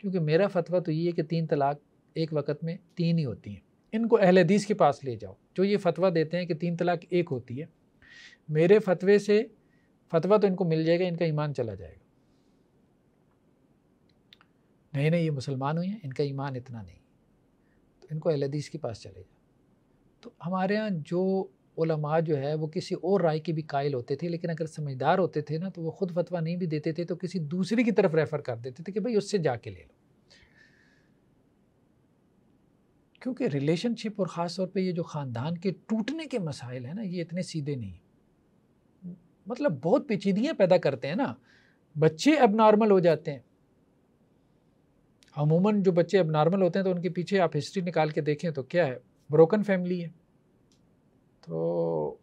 क्योंकि मेरा फतवा तो ये है कि तीन तलाक एक वक्त में तीन ही होती हैं इनको अहल हदीस के पास ले जाओ जो ये फतवा देते हैं कि तीन तलाक एक होती है मेरे फतवे से फतवा तो इनको मिल जाएगा इनका ईमान चला जाएगा नहीं नहीं ये मुसलमान हुए हैं इनका ईमान इतना नहीं तो इनको अहदीस के पास चले जाओ तो हमारे यहाँ जो उलमा जो है वो किसी और राय के भी कायल होते थे लेकिन अगर समझदार होते थे ना तो वो ख़ुद फतवा नहीं भी देते थे तो किसी दूसरे की तरफ रेफ़र कर देते थे कि भाई उससे जाके ले लो क्योंकि रिलेशनशिप और ख़ास तौर पर ये जो ख़ानदान के टूटने के मसाइल हैं ना ये इतने सीधे नहीं मतलब बहुत पेचीदगियाँ पैदा करते हैं ना बच्चे अब नॉर्मल हो जाते हैं अमूमन जो बच्चे अब नॉर्मल होते हैं तो उनके पीछे आप हिस्ट्री निकाल के देखें तो क्या है ब्रोकन फैमिली है तो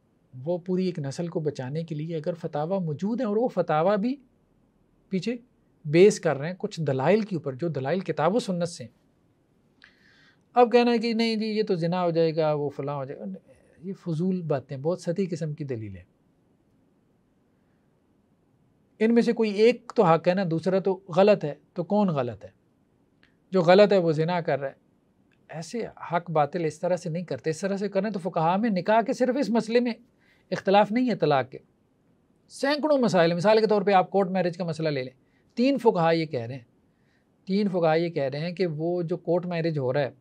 वो पूरी एक नस्ल को बचाने के लिए अगर फतावा मौजूद है और वो फतावा भी पीछे बेस कर रहे हैं कुछ दलाइल के ऊपर जो दलाइल किताबों सुन्नत से अब कहना है कि नहीं जी ये तो ज़िना हो जाएगा वो फलां हो जाएगा ये फजूल बातें बहुत सती किस्म की दलीलें इनमें से कोई एक तो हक है ना दूसरा तो गलत है तो कौन गलत है जो गलत है वो जिना कर रहा है ऐसे हक बातिल इस तरह से नहीं करते इस तरह से करें तो फ़ुकाहा में निकाह के सिर्फ इस मसले में इख्तलाफ नहीं है तलाक के सैकड़ों मसाइल मिसाल के तौर पर आप कोर्ट मैरिज का मसला ले लें तीन फ़ुकाहा ये कह रहे हैं तीन फ़ुकाहा ये कह रहे हैं कि वो जो कोर्ट मैरिज हो रहा है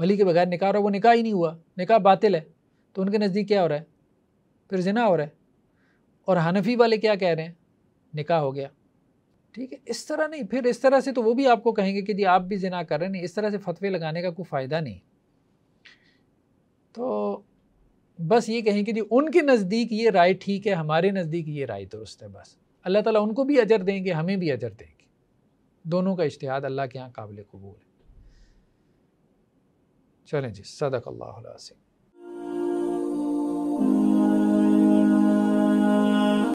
वली के बगैर निकाह रहा वो निकाह ही नहीं हुआ निकाह बातिल है तो उनके नज़दीक क्या हो रहा है फिर जिना हो रहा है और हनफी वाले क्या कह रहे हैं निकाह हो गया ठीक है इस तरह नहीं फिर इस तरह से तो वो भी आपको कहेंगे कि जी आप भी जिना कर रहे नहीं इस तरह से फतवे लगाने का कोई फ़ायदा नहीं तो बस ये कहें कि जी उनके नज़दीक ये राय ठीक है हमारे नज़दीक ये राय दुरुस्त है बस अल्लाह ताला उनको भी अजर देंगे हमें भी अजर देंगे दोनों का इश्तहाद अल्लाह के यहाँ काबिल कबूल है चलें जी सदक अल्लाह